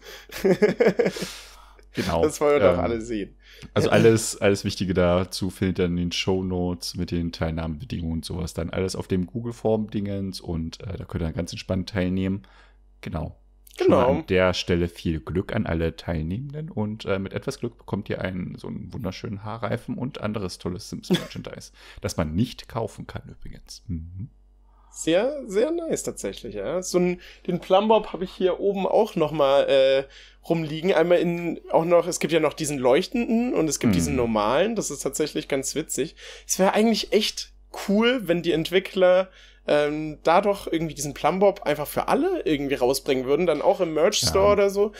genau. Das wollen wir ähm, doch alle sehen. Also alles, alles Wichtige dazu findet ihr in den Show Notes mit den Teilnahmebedingungen und sowas. Dann alles auf dem Google-Form-Dingens und äh, da könnt ihr dann ganz entspannt teilnehmen. Genau. Genau. an der Stelle viel Glück an alle Teilnehmenden und äh, mit etwas Glück bekommt ihr einen so einen wunderschönen Haarreifen und anderes tolles Sims Merchandise, das man nicht kaufen kann übrigens. Mhm. Sehr, sehr nice tatsächlich, ja. So ein, den Plumbob habe ich hier oben auch nochmal äh, rumliegen. Einmal in, auch noch, es gibt ja noch diesen leuchtenden und es gibt mhm. diesen normalen. Das ist tatsächlich ganz witzig. Es wäre eigentlich echt cool, wenn die Entwickler ähm, da doch irgendwie diesen Plumbob einfach für alle irgendwie rausbringen würden, dann auch im Merch Store ja. oder so,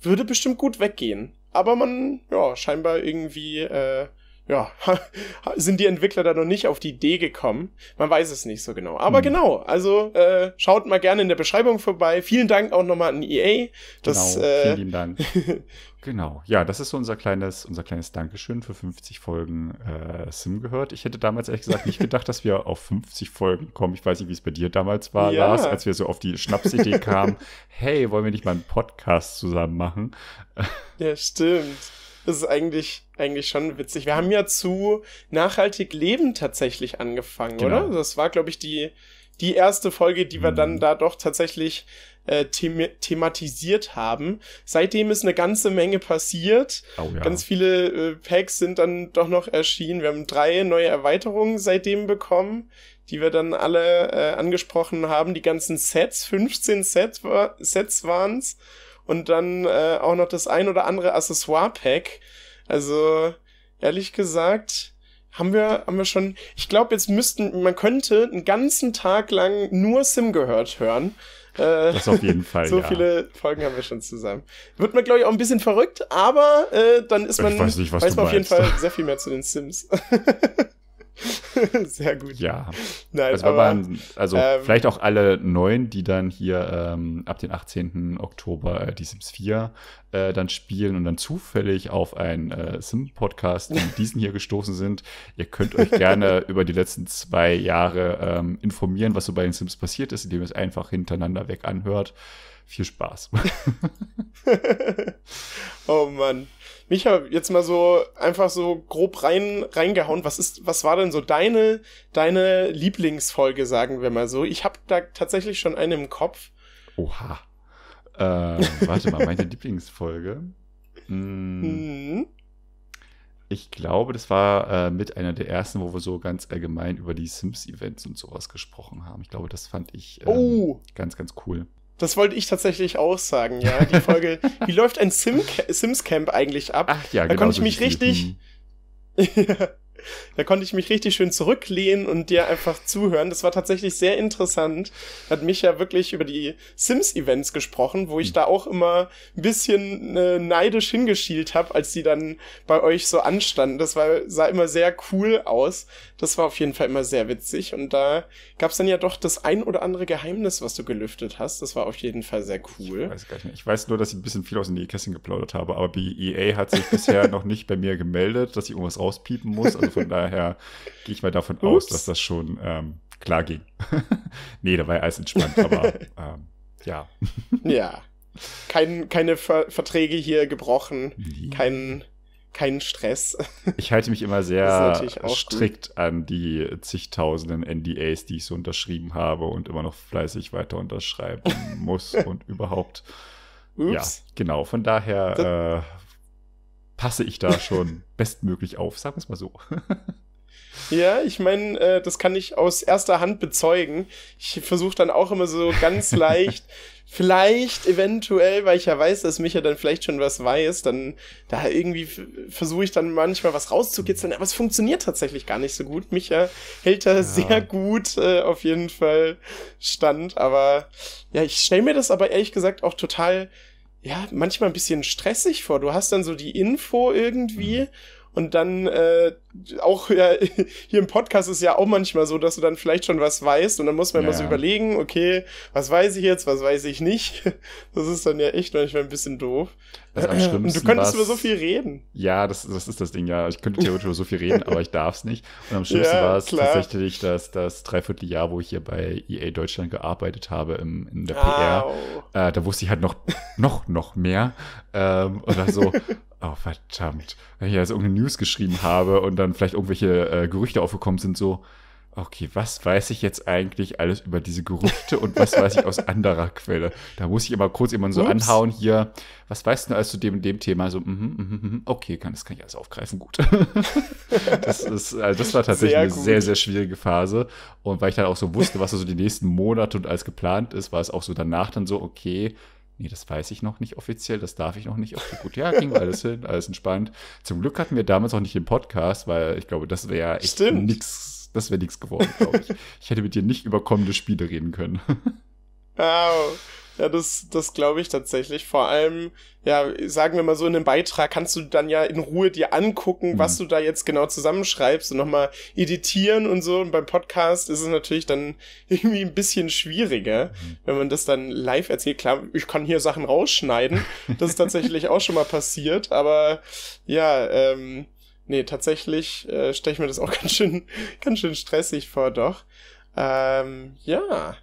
würde bestimmt gut weggehen. Aber man, ja, scheinbar irgendwie äh, ja, sind die Entwickler da noch nicht auf die Idee gekommen? Man weiß es nicht so genau. Aber hm. genau, also äh, schaut mal gerne in der Beschreibung vorbei. Vielen Dank auch nochmal an EA. Das, genau, äh, vielen Dank. genau, ja, das ist so unser kleines, unser kleines Dankeschön für 50 Folgen äh, Sim gehört. Ich hätte damals ehrlich gesagt nicht gedacht, dass wir auf 50 Folgen kommen. Ich weiß nicht, wie es bei dir damals war, ja. Lars, als wir so auf die Schnapsidee kamen. Hey, wollen wir nicht mal einen Podcast zusammen machen? Ja, stimmt. Das ist eigentlich, eigentlich schon witzig. Wir haben ja zu nachhaltig leben tatsächlich angefangen, genau. oder? Das war, glaube ich, die, die erste Folge, die wir mhm. dann da doch tatsächlich äh, them thematisiert haben. Seitdem ist eine ganze Menge passiert. Oh, ja. Ganz viele äh, Packs sind dann doch noch erschienen. Wir haben drei neue Erweiterungen seitdem bekommen, die wir dann alle äh, angesprochen haben. Die ganzen Sets, 15 Sets, wa Sets waren's und dann äh, auch noch das ein oder andere Accessoire-Pack. Also, ehrlich gesagt, haben wir, haben wir schon. Ich glaube, jetzt müssten, man könnte einen ganzen Tag lang nur Sim gehört hören. Äh, das auf jeden Fall. so ja. viele Folgen haben wir schon zusammen. Wird man, glaube ich, auch ein bisschen verrückt, aber äh, dann ist man, ich weiß, nicht, was weiß man auf jeden Fall sehr viel mehr zu den Sims. Sehr gut. Ja. Nein, also, aber, man, also ähm, vielleicht auch alle neuen, die dann hier ähm, ab dem 18. Oktober äh, die Sims 4 äh, dann spielen und dann zufällig auf einen äh, Sim-Podcast wie diesen hier gestoßen sind. Ihr könnt euch gerne über die letzten zwei Jahre ähm, informieren, was so bei den Sims passiert ist, indem ihr es einfach hintereinander weg anhört. Viel Spaß. oh Mann. Micha, jetzt mal so einfach so grob rein reingehauen. Was ist, was war denn so deine deine Lieblingsfolge, sagen wir mal so? Ich habe da tatsächlich schon eine im Kopf. Oha. Äh, warte mal, meine Lieblingsfolge. Mm. Ich glaube, das war äh, mit einer der ersten, wo wir so ganz allgemein über die Sims-Events und sowas gesprochen haben. Ich glaube, das fand ich ähm, oh. ganz, ganz cool. Das wollte ich tatsächlich auch sagen, ja. Die Folge, wie läuft ein Sim Sims Camp eigentlich ab? Ach ja, da genau. Da konnte ich mich richtig. Mhm. Da konnte ich mich richtig schön zurücklehnen und dir einfach zuhören. Das war tatsächlich sehr interessant. Hat mich ja wirklich über die Sims-Events gesprochen, wo ich hm. da auch immer ein bisschen äh, neidisch hingeschielt habe, als die dann bei euch so anstanden. Das war, sah immer sehr cool aus. Das war auf jeden Fall immer sehr witzig. Und da gab es dann ja doch das ein oder andere Geheimnis, was du gelüftet hast. Das war auf jeden Fall sehr cool. Ich weiß gar nicht. Mehr. Ich weiß nur, dass ich ein bisschen viel aus den Nähkästchen geplaudert habe, aber die EA hat sich bisher noch nicht bei mir gemeldet, dass ich irgendwas rauspiepen muss. Also von daher gehe ich mal davon Ups. aus, dass das schon ähm, klar ging. nee, da war ja alles entspannt, aber ähm, ja. ja. Kein, keine Ver Verträge hier gebrochen, nee. kein, kein Stress. Ich halte mich immer sehr strikt gut. an die zigtausenden NDAs, die ich so unterschrieben habe und immer noch fleißig weiter unterschreiben muss und überhaupt. Ups. Ja, genau. Von daher passe ich da schon bestmöglich auf, sagen wir es mal so. Ja, ich meine, äh, das kann ich aus erster Hand bezeugen. Ich versuche dann auch immer so ganz leicht, vielleicht, eventuell, weil ich ja weiß, dass Micha dann vielleicht schon was weiß, dann da irgendwie versuche ich dann manchmal was rauszukitzeln, aber es funktioniert tatsächlich gar nicht so gut. Micha hält da ja. sehr gut äh, auf jeden Fall stand, aber ja, ich stelle mir das aber ehrlich gesagt auch total ja, manchmal ein bisschen stressig vor. Du hast dann so die Info irgendwie mhm und dann äh, auch ja, hier im Podcast ist ja auch manchmal so, dass du dann vielleicht schon was weißt und dann muss man ja. immer so überlegen, okay, was weiß ich jetzt, was weiß ich nicht. Das ist dann ja echt manchmal ein bisschen doof. Und du könntest über so viel reden. Ja, das, das ist das Ding, ja. Ich könnte theoretisch über so viel reden, aber ich darf es nicht. Und am schlimmsten ja, war es tatsächlich dass das Dreivierteljahr, wo ich hier bei EA Deutschland gearbeitet habe im, in der PR. Äh, da wusste ich halt noch, noch, noch mehr. Ähm, oder so oh verdammt, wenn ich jetzt irgendeine News geschrieben habe und dann vielleicht irgendwelche äh, Gerüchte aufgekommen sind, so, okay, was weiß ich jetzt eigentlich alles über diese Gerüchte und was weiß ich aus anderer Quelle? Da muss ich immer kurz jemanden so Ups. anhauen hier. Was weißt du denn alles zu dem dem Thema? So, mm -hmm, mm -hmm, okay, kann, das kann ich alles aufgreifen, gut. das, ist, also das war tatsächlich sehr eine sehr, sehr schwierige Phase. Und weil ich dann auch so wusste, was so die nächsten Monate und alles geplant ist, war es auch so danach dann so, okay, Nee, das weiß ich noch nicht offiziell, das darf ich noch nicht. Okay, gut, ja, ging alles hin, alles entspannt. Zum Glück hatten wir damals auch nicht den Podcast, weil ich glaube, das wäre echt nichts, das wäre nichts geworden, glaube ich. ich hätte mit dir nicht über kommende Spiele reden können. Wow. Ja, das, das glaube ich tatsächlich. Vor allem, ja, sagen wir mal so, in einem Beitrag kannst du dann ja in Ruhe dir angucken, mhm. was du da jetzt genau zusammenschreibst und nochmal editieren und so. Und beim Podcast ist es natürlich dann irgendwie ein bisschen schwieriger, mhm. wenn man das dann live erzählt. Klar, ich kann hier Sachen rausschneiden. Das ist tatsächlich auch schon mal passiert. Aber ja, ähm, nee, tatsächlich äh, stelle ich mir das auch ganz schön, ganz schön stressig vor, doch. Ähm, ja.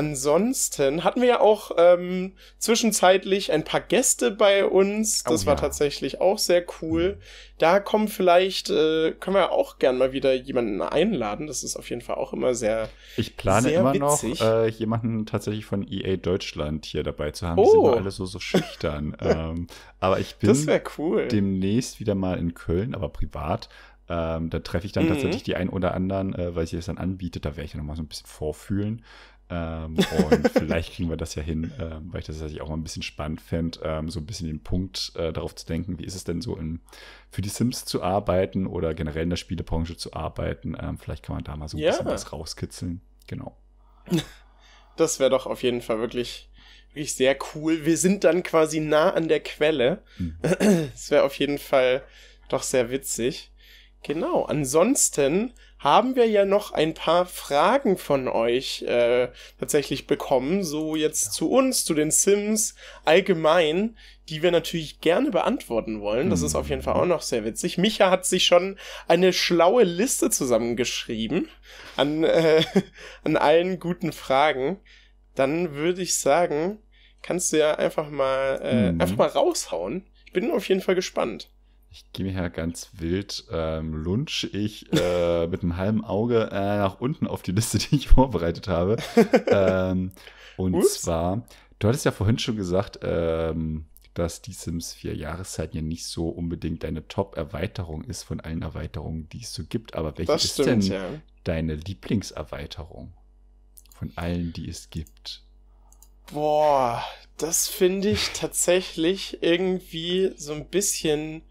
Ansonsten hatten wir ja auch ähm, zwischenzeitlich ein paar Gäste bei uns. Oh das oh, war tatsächlich auch sehr cool. Da kommen vielleicht, äh, können wir auch gern mal wieder jemanden einladen. Das ist auf jeden Fall auch immer sehr. Ich plane sehr immer witzig. noch, äh, jemanden tatsächlich von EA Deutschland hier dabei zu haben. Oh. Die sind oh. immer alle so, so schüchtern. ähm, aber ich bin cool. demnächst wieder mal in Köln, aber privat. Ähm, da treffe ich dann mhm. tatsächlich die ein oder anderen, äh, weil sie das dann anbietet. Da werde ich ja nochmal so ein bisschen vorfühlen. Ähm, und vielleicht kriegen wir das ja hin, äh, weil ich das tatsächlich auch mal ein bisschen spannend fände, ähm, so ein bisschen den Punkt äh, darauf zu denken, wie ist es denn so in, für die Sims zu arbeiten oder generell in der Spielebranche zu arbeiten. Ähm, vielleicht kann man da mal so ein ja. bisschen was rauskitzeln. Genau. Das wäre doch auf jeden Fall wirklich, wirklich sehr cool. Wir sind dann quasi nah an der Quelle. Mhm. Das wäre auf jeden Fall doch sehr witzig. Genau. Ansonsten haben wir ja noch ein paar Fragen von euch äh, tatsächlich bekommen, so jetzt zu uns, zu den Sims allgemein, die wir natürlich gerne beantworten wollen. Das ist auf jeden Fall auch noch sehr witzig. Micha hat sich schon eine schlaue Liste zusammengeschrieben an, äh, an allen guten Fragen. Dann würde ich sagen, kannst du ja einfach mal, äh, mhm. einfach mal raushauen. Ich bin auf jeden Fall gespannt. Ich gehe mir ja ganz wild, ähm, lunch ich äh, mit einem halben Auge äh, nach unten auf die Liste, die ich vorbereitet habe. ähm, und Ups. zwar, du hattest ja vorhin schon gesagt, ähm, dass die Sims 4 Jahreszeiten ja nicht so unbedingt deine Top-Erweiterung ist von allen Erweiterungen, die es so gibt. Aber welche das ist stimmt, denn ja. deine Lieblingserweiterung von allen, die es gibt? Boah, das finde ich tatsächlich irgendwie so ein bisschen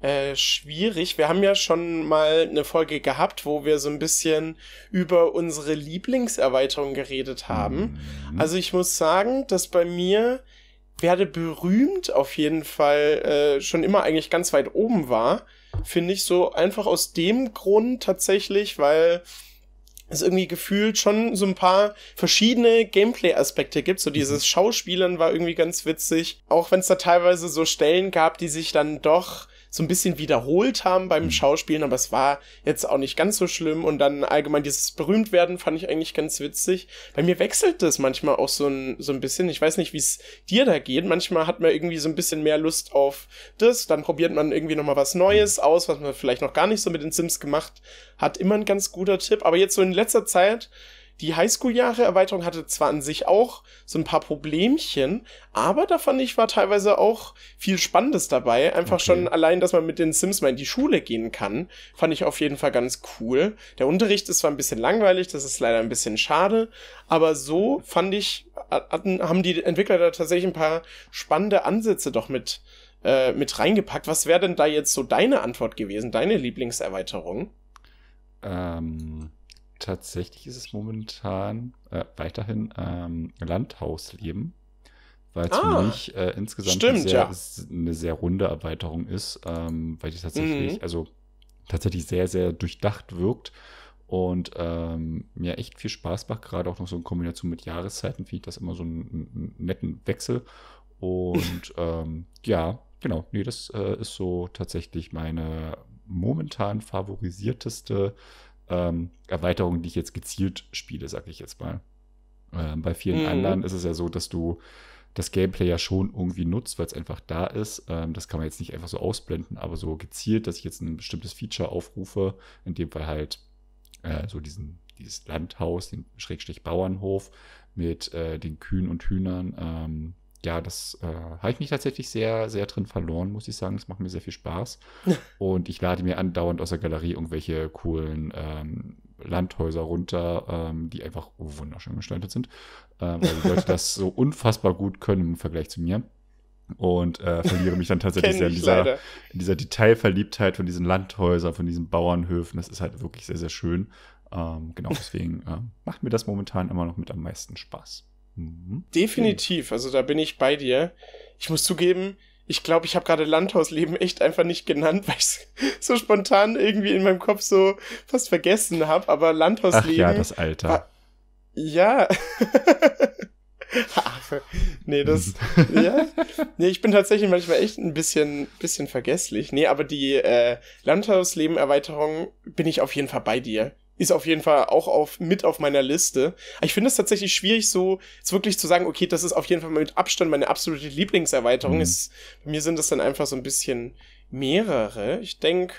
äh, schwierig. Wir haben ja schon mal eine Folge gehabt, wo wir so ein bisschen über unsere Lieblingserweiterung geredet haben. Mhm. Also ich muss sagen, dass bei mir werde berühmt auf jeden Fall äh, schon immer eigentlich ganz weit oben war. Finde ich so einfach aus dem Grund tatsächlich, weil es irgendwie gefühlt schon so ein paar verschiedene Gameplay-Aspekte gibt. So dieses mhm. Schauspielern war irgendwie ganz witzig. Auch wenn es da teilweise so Stellen gab, die sich dann doch so ein bisschen wiederholt haben beim mhm. Schauspielen, aber es war jetzt auch nicht ganz so schlimm. Und dann allgemein dieses Berühmtwerden fand ich eigentlich ganz witzig. Bei mir wechselt das manchmal auch so ein, so ein bisschen. Ich weiß nicht, wie es dir da geht. Manchmal hat man irgendwie so ein bisschen mehr Lust auf das. Dann probiert man irgendwie nochmal was Neues mhm. aus, was man vielleicht noch gar nicht so mit den Sims gemacht hat. Immer ein ganz guter Tipp. Aber jetzt so in letzter Zeit die Highschool-Jahre-Erweiterung hatte zwar an sich auch so ein paar Problemchen, aber da fand ich, war teilweise auch viel Spannendes dabei. Einfach okay. schon allein, dass man mit den Sims mal in die Schule gehen kann, fand ich auf jeden Fall ganz cool. Der Unterricht ist zwar ein bisschen langweilig, das ist leider ein bisschen schade, aber so fand ich, hatten, haben die Entwickler da tatsächlich ein paar spannende Ansätze doch mit, äh, mit reingepackt. Was wäre denn da jetzt so deine Antwort gewesen, deine Lieblingserweiterung? Ähm tatsächlich ist es momentan äh, weiterhin ähm, Landhausleben, weil es ah, für mich äh, insgesamt stimmt, eine, sehr, ja. eine, sehr, runde Erweiterung ist, ähm, weil die tatsächlich, mhm. also tatsächlich sehr, sehr durchdacht wirkt und ähm, mir ja, echt viel Spaß macht, gerade auch noch so in Kombination mit Jahreszeiten, finde ich das immer so einen, einen netten Wechsel. Und ähm, ja, genau, nee, das äh, ist so tatsächlich meine momentan favorisierteste ähm, Erweiterungen, die ich jetzt gezielt spiele, sag ich jetzt mal. Ähm, bei vielen mhm. anderen ist es ja so, dass du das Gameplay ja schon irgendwie nutzt, weil es einfach da ist. Ähm, das kann man jetzt nicht einfach so ausblenden, aber so gezielt, dass ich jetzt ein bestimmtes Feature aufrufe, in dem Fall halt äh, so diesen, dieses Landhaus, den Schrägstrich Bauernhof mit äh, den Kühen und Hühnern, ähm, ja, das äh, habe ich mich tatsächlich sehr, sehr drin verloren, muss ich sagen. Das macht mir sehr viel Spaß. Und ich lade mir andauernd aus der Galerie irgendwelche coolen ähm, Landhäuser runter, ähm, die einfach wunderschön gestaltet sind, äh, weil die Leute das so unfassbar gut können im Vergleich zu mir. Und äh, verliere mich dann tatsächlich sehr in dieser, in dieser Detailverliebtheit von diesen Landhäusern, von diesen Bauernhöfen. Das ist halt wirklich sehr, sehr schön. Ähm, genau deswegen äh, macht mir das momentan immer noch mit am meisten Spaß. Mhm. Definitiv, also da bin ich bei dir. Ich muss zugeben, ich glaube, ich habe gerade Landhausleben echt einfach nicht genannt, weil ich es so spontan irgendwie in meinem Kopf so fast vergessen habe. Aber Landhausleben. Ach ja, das Alter. ja. Ah, nee, das. ja. Nee, ich bin tatsächlich manchmal echt ein bisschen, bisschen vergesslich. Nee, aber die äh, Landhausleben-Erweiterung bin ich auf jeden Fall bei dir ist auf jeden Fall auch auf, mit auf meiner Liste. Ich finde es tatsächlich schwierig, so jetzt wirklich zu sagen, okay, das ist auf jeden Fall mit Abstand meine absolute Lieblingserweiterung. Mhm. Ist, bei mir sind es dann einfach so ein bisschen mehrere. Ich denke,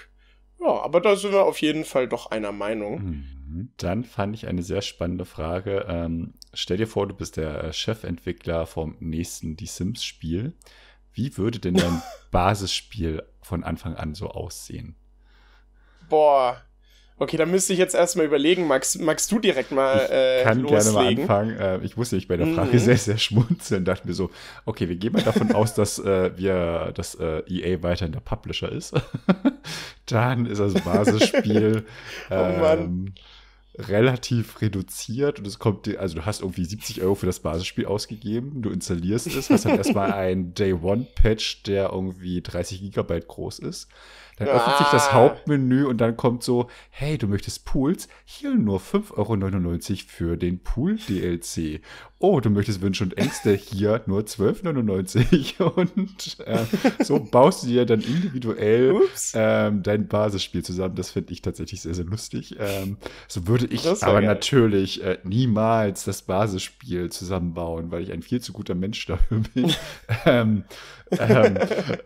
ja, aber da sind wir auf jeden Fall doch einer Meinung. Mhm. Dann fand ich eine sehr spannende Frage. Ähm, stell dir vor, du bist der äh, Chefentwickler vom nächsten Die Sims-Spiel. Wie würde denn dein Basisspiel von Anfang an so aussehen? Boah, Okay, dann müsste ich jetzt erstmal überlegen, magst, magst du direkt mal äh, ich kann loslegen? gerne mal anfangen. Äh, ich musste nicht bei der mhm. Frage mm sehr, sehr schmunzeln. Dachte mir so, okay, wir gehen mal davon aus, dass äh, wir, dass äh, EA weiterhin der Publisher ist. dann ist das Basisspiel oh, ähm, relativ reduziert und es kommt, also du hast irgendwie 70 Euro für das Basisspiel ausgegeben, du installierst es, hast dann erstmal einen Day One Patch, der irgendwie 30 Gigabyte groß ist dann ah. öffnet sich das ah. Hauptmenü und dann kommt so, hey, du möchtest Pools? Hier nur 5,99 Euro für den Pool-DLC. Oh, du möchtest Wünsche und Ängste? Hier nur 12,99 Euro. Und äh, so baust du dir dann individuell ähm, dein Basisspiel zusammen. Das finde ich tatsächlich sehr, sehr lustig. Ähm, so würde ich aber geil. natürlich äh, niemals das Basisspiel zusammenbauen, weil ich ein viel zu guter Mensch dafür bin. ähm, ähm,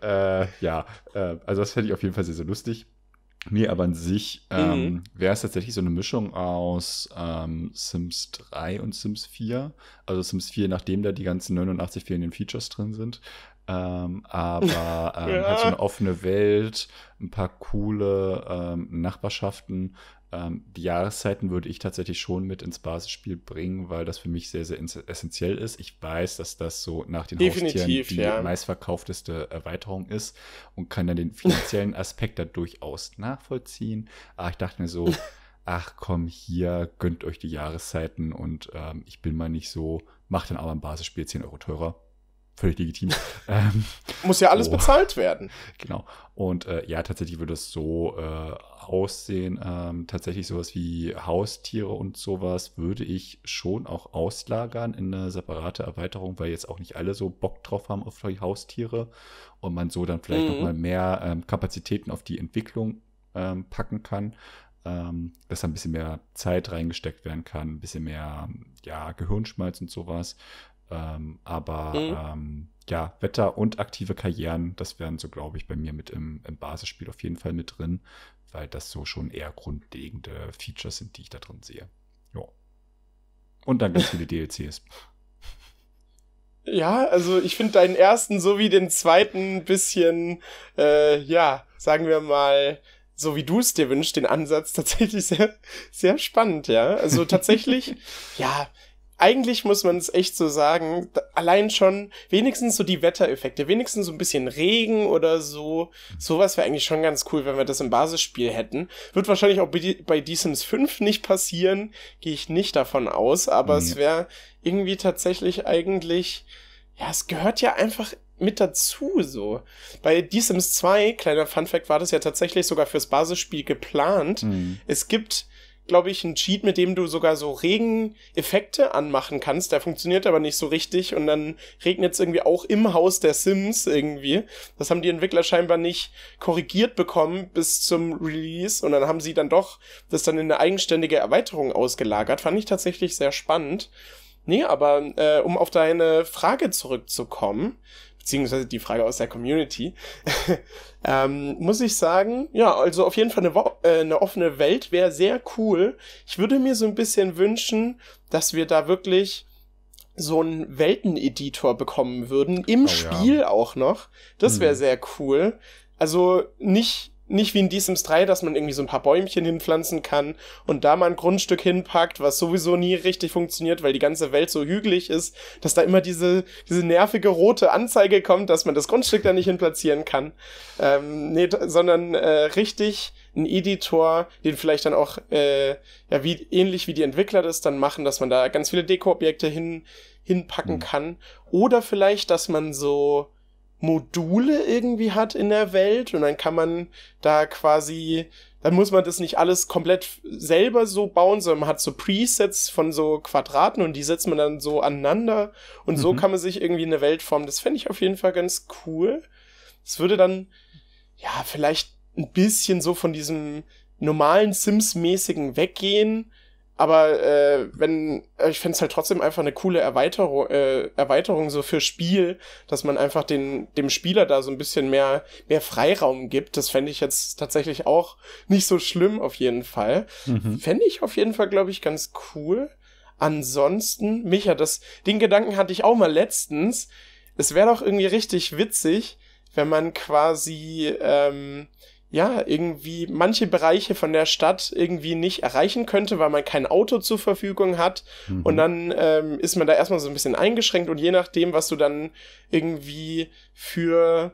äh, ja, äh, also das fände ich auf jeden Fall sehr, sehr lustig. Nee, aber an sich ähm, mhm. wäre es tatsächlich so eine Mischung aus ähm, Sims 3 und Sims 4. Also Sims 4, nachdem da die ganzen 89 fehlenden Features drin sind. Ähm, aber ähm, ja. halt so eine offene Welt, ein paar coole ähm, Nachbarschaften, ähm, die Jahreszeiten würde ich tatsächlich schon mit ins Basisspiel bringen, weil das für mich sehr, sehr essentiell ist. Ich weiß, dass das so nach den Definitiv, Haustieren die ja. meistverkaufteste Erweiterung ist und kann dann den finanziellen Aspekt da durchaus nachvollziehen. Aber ah, ich dachte mir so, ach komm hier, gönnt euch die Jahreszeiten und ähm, ich bin mal nicht so, macht dann aber ein Basisspiel 10 Euro teurer völlig legitim. ähm, Muss ja alles so. Oh. bezahlt werden. Genau. Und äh, ja, tatsächlich würde es so äh, aussehen. Ähm, tatsächlich sowas wie Haustiere und sowas würde ich schon auch auslagern in eine separate Erweiterung, weil jetzt auch nicht alle so Bock drauf haben auf die Haustiere und man so dann vielleicht mhm. nochmal mehr ähm, Kapazitäten auf die Entwicklung ähm, packen kann ähm, dass da ein bisschen mehr Zeit reingesteckt werden kann, ein bisschen mehr ja, Gehirnschmalz und sowas. Ähm, aber mhm. ähm, ja, Wetter und aktive Karrieren, das wären so, glaube ich, bei mir mit im, im Basisspiel auf jeden Fall mit drin, weil das so schon eher grundlegende Features sind, die ich da drin sehe. Ja. Und dann ganz viele DLCs. Ja, also ich finde deinen ersten sowie den zweiten bisschen, äh, ja, sagen wir mal, so wie du es dir wünschst, den Ansatz tatsächlich sehr, sehr spannend, ja. Also tatsächlich, ja, eigentlich muss man es echt so sagen, allein schon wenigstens so die Wettereffekte, wenigstens so ein bisschen Regen oder so, sowas wäre eigentlich schon ganz cool, wenn wir das im Basisspiel hätten. Wird wahrscheinlich auch bei The Sims 5 nicht passieren, gehe ich nicht davon aus, aber nee. es wäre irgendwie tatsächlich eigentlich, ja, es gehört ja einfach mit dazu so. Bei The Sims 2, kleiner Funfact, war das ja tatsächlich sogar fürs Basisspiel geplant. Mhm. Es gibt glaube ich, ein Cheat, mit dem du sogar so Regeneffekte anmachen kannst. Der funktioniert aber nicht so richtig und dann regnet es irgendwie auch im Haus der Sims irgendwie. Das haben die Entwickler scheinbar nicht korrigiert bekommen bis zum Release und dann haben sie dann doch das dann in eine eigenständige Erweiterung ausgelagert. Fand ich tatsächlich sehr spannend. Nee, aber äh, um auf deine Frage zurückzukommen, beziehungsweise die Frage aus der Community, ähm, muss ich sagen, ja, also auf jeden Fall eine, äh, eine offene Welt wäre sehr cool. Ich würde mir so ein bisschen wünschen, dass wir da wirklich so einen Welteneditor bekommen würden, im oh, Spiel ja. auch noch. Das wäre mhm. sehr cool. Also nicht nicht wie in diesem 3, dass man irgendwie so ein paar Bäumchen hinpflanzen kann und da mal ein Grundstück hinpackt, was sowieso nie richtig funktioniert, weil die ganze Welt so hügelig ist, dass da immer diese, diese nervige rote Anzeige kommt, dass man das Grundstück da nicht hin platzieren kann. Ähm, nee, sondern äh, richtig ein Editor, den vielleicht dann auch äh, ja wie ähnlich wie die Entwickler das dann machen, dass man da ganz viele Deko-Objekte hin hinpacken mhm. kann oder vielleicht, dass man so Module irgendwie hat in der Welt und dann kann man da quasi, dann muss man das nicht alles komplett selber so bauen, sondern man hat so Presets von so Quadraten und die setzt man dann so aneinander und mhm. so kann man sich irgendwie eine Welt formen. Das fände ich auf jeden Fall ganz cool. Es würde dann, ja, vielleicht ein bisschen so von diesem normalen Sims-mäßigen weggehen, aber äh, wenn, äh, ich fände es halt trotzdem einfach eine coole Erweiterung, äh, Erweiterung so für Spiel, dass man einfach den, dem Spieler da so ein bisschen mehr, mehr Freiraum gibt. Das fände ich jetzt tatsächlich auch nicht so schlimm, auf jeden Fall. Mhm. Fände ich auf jeden Fall, glaube ich, ganz cool. Ansonsten, Micha, das, den Gedanken hatte ich auch mal letztens. Es wäre doch irgendwie richtig witzig, wenn man quasi ähm, ja, irgendwie manche Bereiche von der Stadt irgendwie nicht erreichen könnte, weil man kein Auto zur Verfügung hat. Mhm. Und dann ähm, ist man da erstmal so ein bisschen eingeschränkt und je nachdem, was du dann irgendwie für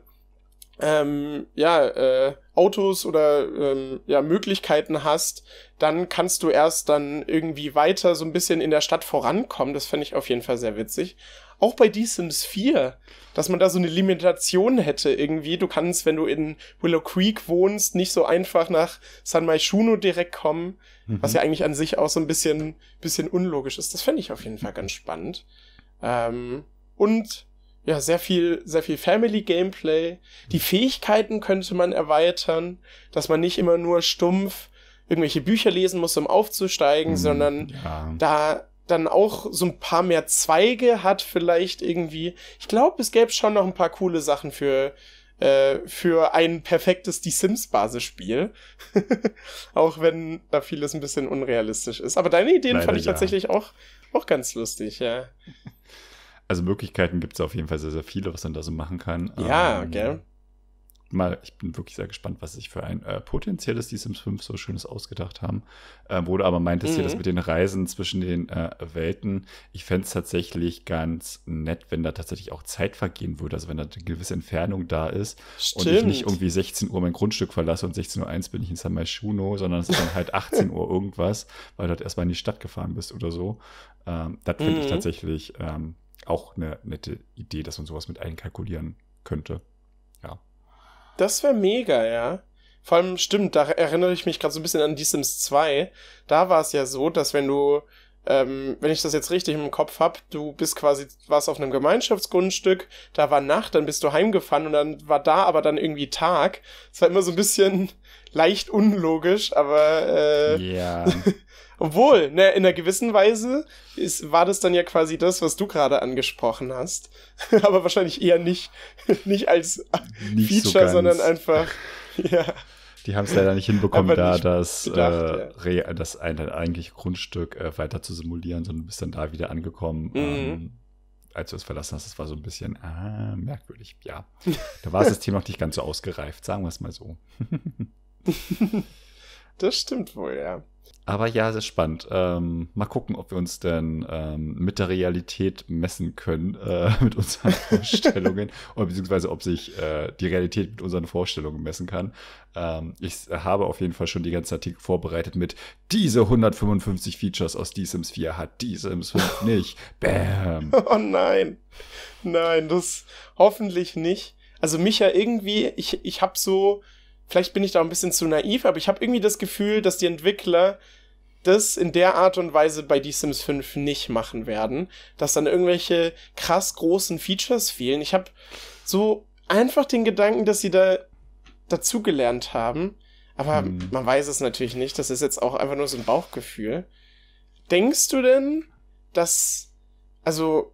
ähm, ja, äh, Autos oder ähm, ja, Möglichkeiten hast, dann kannst du erst dann irgendwie weiter so ein bisschen in der Stadt vorankommen. Das fände ich auf jeden Fall sehr witzig auch bei The Sims 4, dass man da so eine Limitation hätte irgendwie. Du kannst, wenn du in Willow Creek wohnst, nicht so einfach nach San Maishuno direkt kommen, mhm. was ja eigentlich an sich auch so ein bisschen, bisschen unlogisch ist. Das fände ich auf jeden Fall ganz spannend. Ähm, und ja, sehr viel, sehr viel Family-Gameplay. Die mhm. Fähigkeiten könnte man erweitern, dass man nicht immer nur stumpf irgendwelche Bücher lesen muss, um aufzusteigen, mhm, sondern ja. da dann auch so ein paar mehr Zweige hat, vielleicht irgendwie. Ich glaube, es gäbe schon noch ein paar coole Sachen für, äh, für ein perfektes Die Sims-Basisspiel. auch wenn da vieles ein bisschen unrealistisch ist. Aber deine Ideen Leider fand ich ja. tatsächlich auch, auch ganz lustig, ja. Also Möglichkeiten gibt es auf jeden Fall sehr, sehr viele, was man da so machen kann. Ja, ähm, gell mal, ich bin wirklich sehr gespannt, was sich für ein äh, potenzielles Die Sims 5 so schönes ausgedacht haben. Äh, wo du aber meintest mhm. hier, das mhm. mit den Reisen zwischen den äh, Welten. Ich fände es tatsächlich ganz nett, wenn da tatsächlich auch Zeit vergehen würde. Also wenn da eine gewisse Entfernung da ist Stimmt. und ich nicht irgendwie 16 Uhr mein Grundstück verlasse und 16.01 Uhr bin ich in San Myshuno, sondern es ist dann halt 18 Uhr irgendwas, weil du halt erstmal in die Stadt gefahren bist oder so. Ähm, das finde mhm. ich tatsächlich ähm, auch eine nette Idee, dass man sowas mit einkalkulieren könnte. Das wäre mega, ja. Vor allem, stimmt, da erinnere ich mich gerade so ein bisschen an die Sims 2. Da war es ja so, dass wenn du, ähm, wenn ich das jetzt richtig im Kopf habe, du bist quasi, warst auf einem Gemeinschaftsgrundstück, da war Nacht, dann bist du heimgefahren und dann war da aber dann irgendwie Tag. Das war immer so ein bisschen leicht unlogisch, aber äh, ja. Obwohl, ne, in einer gewissen Weise ist, war das dann ja quasi das, was du gerade angesprochen hast. Aber wahrscheinlich eher nicht, nicht als nicht Feature, so sondern einfach, ja. Die haben es leider nicht hinbekommen, da nicht das, gedacht, äh, ja. das ein, eigentliche Grundstück äh, weiter zu simulieren, sondern du bist dann da wieder angekommen. Mhm. Ähm, als du es verlassen hast, das war so ein bisschen ah, merkwürdig. Ja, da war das Thema noch nicht ganz so ausgereift, sagen wir es mal so. das stimmt wohl, ja. Aber ja, sehr spannend. Ähm, mal gucken, ob wir uns denn ähm, mit der Realität messen können, äh, mit unseren Vorstellungen, oder beziehungsweise ob sich äh, die Realität mit unseren Vorstellungen messen kann. Ähm, ich habe auf jeden Fall schon die ganze Artikel vorbereitet mit diese 155 Features aus The Sims 4 hat The Sims 5 nicht. Bam. Oh nein. Nein, das hoffentlich nicht. Also Micha, irgendwie, ich, ich habe so vielleicht bin ich da ein bisschen zu naiv, aber ich habe irgendwie das Gefühl, dass die Entwickler das in der Art und Weise bei The Sims 5 nicht machen werden, dass dann irgendwelche krass großen Features fehlen. Ich habe so einfach den Gedanken, dass sie da dazugelernt haben, aber hm. man weiß es natürlich nicht. Das ist jetzt auch einfach nur so ein Bauchgefühl. Denkst du denn, dass also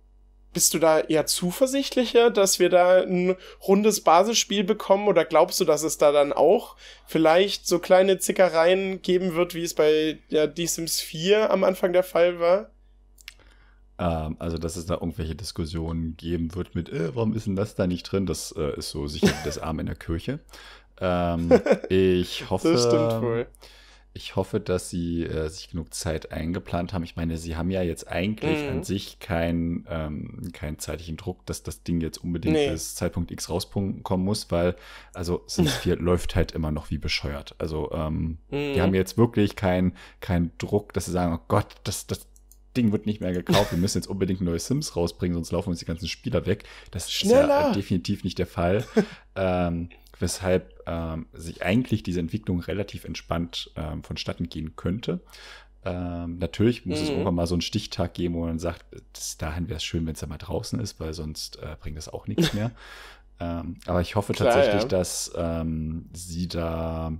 bist du da eher zuversichtlicher, dass wir da ein rundes Basisspiel bekommen oder glaubst du, dass es da dann auch vielleicht so kleine Zickereien geben wird, wie es bei ja, The Sims 4 am Anfang der Fall war? Ähm, also, dass es da irgendwelche Diskussionen geben wird mit, äh, warum ist denn das da nicht drin? Das äh, ist so sicher wie das Arm in der Kirche. Ähm, ich hoffe, das ich hoffe, dass sie äh, sich genug Zeit eingeplant haben. Ich meine, sie haben ja jetzt eigentlich mhm. an sich keinen ähm, keinen zeitlichen Druck, dass das Ding jetzt unbedingt nee. bis Zeitpunkt X rauskommen muss, weil also Sims 4 läuft halt immer noch wie bescheuert. Also ähm, mhm. die haben mhm. jetzt wirklich keinen keinen Druck, dass sie sagen, oh Gott, das das Ding wird nicht mehr gekauft, wir müssen jetzt unbedingt neue Sims rausbringen, sonst laufen uns die ganzen Spieler weg. Das Schneller. ist ja definitiv nicht der Fall. ähm, weshalb ähm, sich eigentlich diese Entwicklung relativ entspannt ähm, vonstatten gehen könnte. Ähm, natürlich muss mhm. es irgendwann mal so einen Stichtag geben, wo man sagt, bis dahin wäre es schön, wenn es da mal draußen ist, weil sonst äh, bringt das auch nichts mehr. ähm, aber ich hoffe Klar, tatsächlich, ja. dass ähm, sie da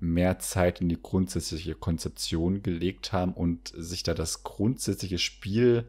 mehr Zeit in die grundsätzliche Konzeption gelegt haben und sich da das grundsätzliche Spiel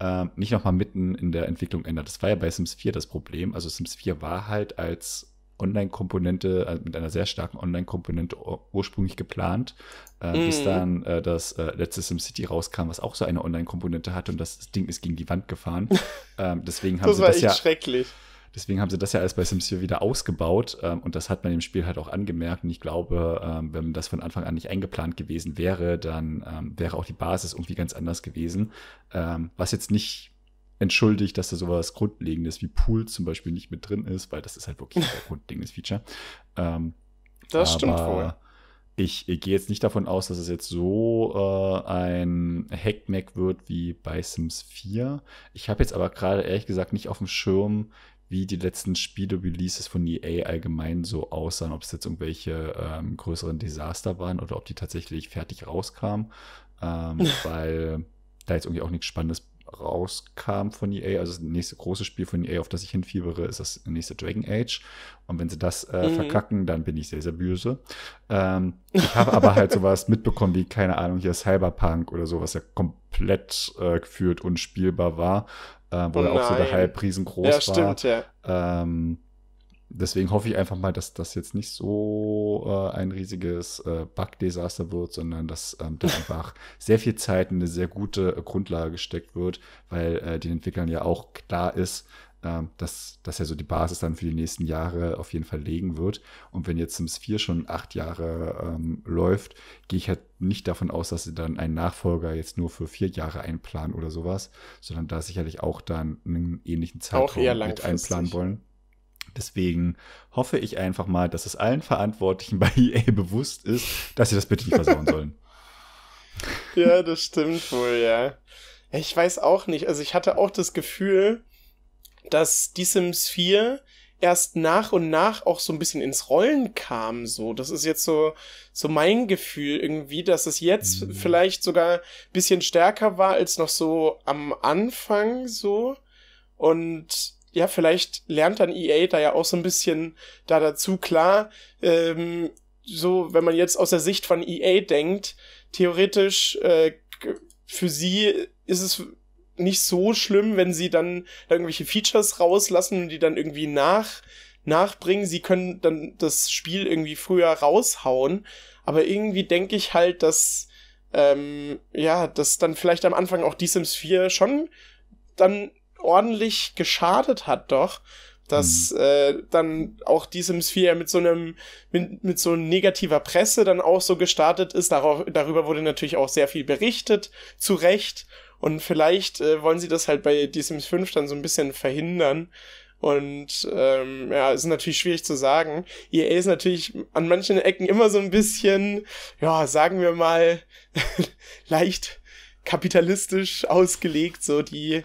äh, nicht nochmal mitten in der Entwicklung ändert. Das war ja bei Sims 4 das Problem. Also Sims 4 war halt als Online-Komponente, also mit einer sehr starken Online-Komponente ursprünglich geplant, äh, mm. bis mhm. dann äh, das äh, letzte SimCity rauskam, was auch so eine Online-Komponente hat und das Ding ist gegen die Wand gefahren. ähm, deswegen haben das sie war das echt ja schrecklich. Deswegen haben sie das ja alles bei SimCity wieder ausgebaut ähm, und das hat man im Spiel halt auch angemerkt. Und ich glaube, ähm, wenn das von Anfang an nicht eingeplant gewesen wäre, dann ähm, wäre auch die Basis irgendwie ganz anders gewesen. Ähm, was jetzt nicht entschuldigt, dass da sowas Grundlegendes wie Pool zum Beispiel nicht mit drin ist, weil das ist halt wirklich ein grundlegendes Feature. Ähm, das stimmt wohl. Ich, ich gehe jetzt nicht davon aus, dass es jetzt so äh, ein Hackmack wird wie bei Sims 4. Ich habe jetzt aber gerade ehrlich gesagt nicht auf dem Schirm, wie die letzten Spiele-Releases von EA allgemein so aussahen, ob es jetzt irgendwelche ähm, größeren Desaster waren oder ob die tatsächlich fertig rauskamen, ähm, weil da jetzt irgendwie auch nichts Spannendes rauskam von EA, also das nächste große Spiel von EA, auf das ich hinfiebere, ist das nächste Dragon Age. Und wenn sie das äh, mhm. verkacken, dann bin ich sehr, sehr böse. Ähm, ich habe aber halt sowas mitbekommen wie, keine Ahnung, hier Cyberpunk oder so, was ja komplett äh, gefühlt unspielbar war, äh, wo oh ja auch so der Hype riesengroß ja, war. Stimmt, ja. Ähm, deswegen hoffe ich einfach mal, dass das jetzt nicht so äh, ein riesiges äh, Bug-Desaster wird, sondern dass ähm, da einfach sehr viel Zeit in eine sehr gute äh, Grundlage gesteckt wird, weil äh, den Entwicklern ja auch klar ist, ähm, dass, dass er so die Basis dann für die nächsten Jahre auf jeden Fall legen wird. Und wenn jetzt Sims 4 schon acht Jahre ähm, läuft, gehe ich halt nicht davon aus, dass sie dann einen Nachfolger jetzt nur für vier Jahre einplanen oder sowas, sondern da sicherlich auch dann einen ähnlichen Zeitraum mit einplanen wollen. Deswegen hoffe ich einfach mal, dass es allen Verantwortlichen bei EA bewusst ist, dass sie das bitte nicht versauen sollen. ja, das stimmt wohl, ja. Ich weiß auch nicht. Also ich hatte auch das Gefühl, dass die Sims 4 erst nach und nach auch so ein bisschen ins Rollen kam. So, das ist jetzt so, so mein Gefühl irgendwie, dass es jetzt mhm. vielleicht sogar ein bisschen stärker war als noch so am Anfang so. Und ja, vielleicht lernt dann EA da ja auch so ein bisschen da dazu. Klar, ähm, so, wenn man jetzt aus der Sicht von EA denkt, theoretisch äh, für sie ist es nicht so schlimm, wenn sie dann irgendwelche Features rauslassen, und die dann irgendwie nach nachbringen. Sie können dann das Spiel irgendwie früher raushauen. Aber irgendwie denke ich halt, dass ähm, ja, dass dann vielleicht am Anfang auch die Sims 4 schon dann ordentlich geschadet hat, doch dass mhm. äh, dann auch die Sims 4 ja mit so einem mit, mit so negativer Presse dann auch so gestartet ist. Darauf, darüber wurde natürlich auch sehr viel berichtet, zu Recht. Und vielleicht äh, wollen sie das halt bei die Sims 5 dann so ein bisschen verhindern. Und ähm, ja, ist natürlich schwierig zu sagen. EA ist natürlich an manchen Ecken immer so ein bisschen, ja, sagen wir mal, leicht kapitalistisch ausgelegt, so die,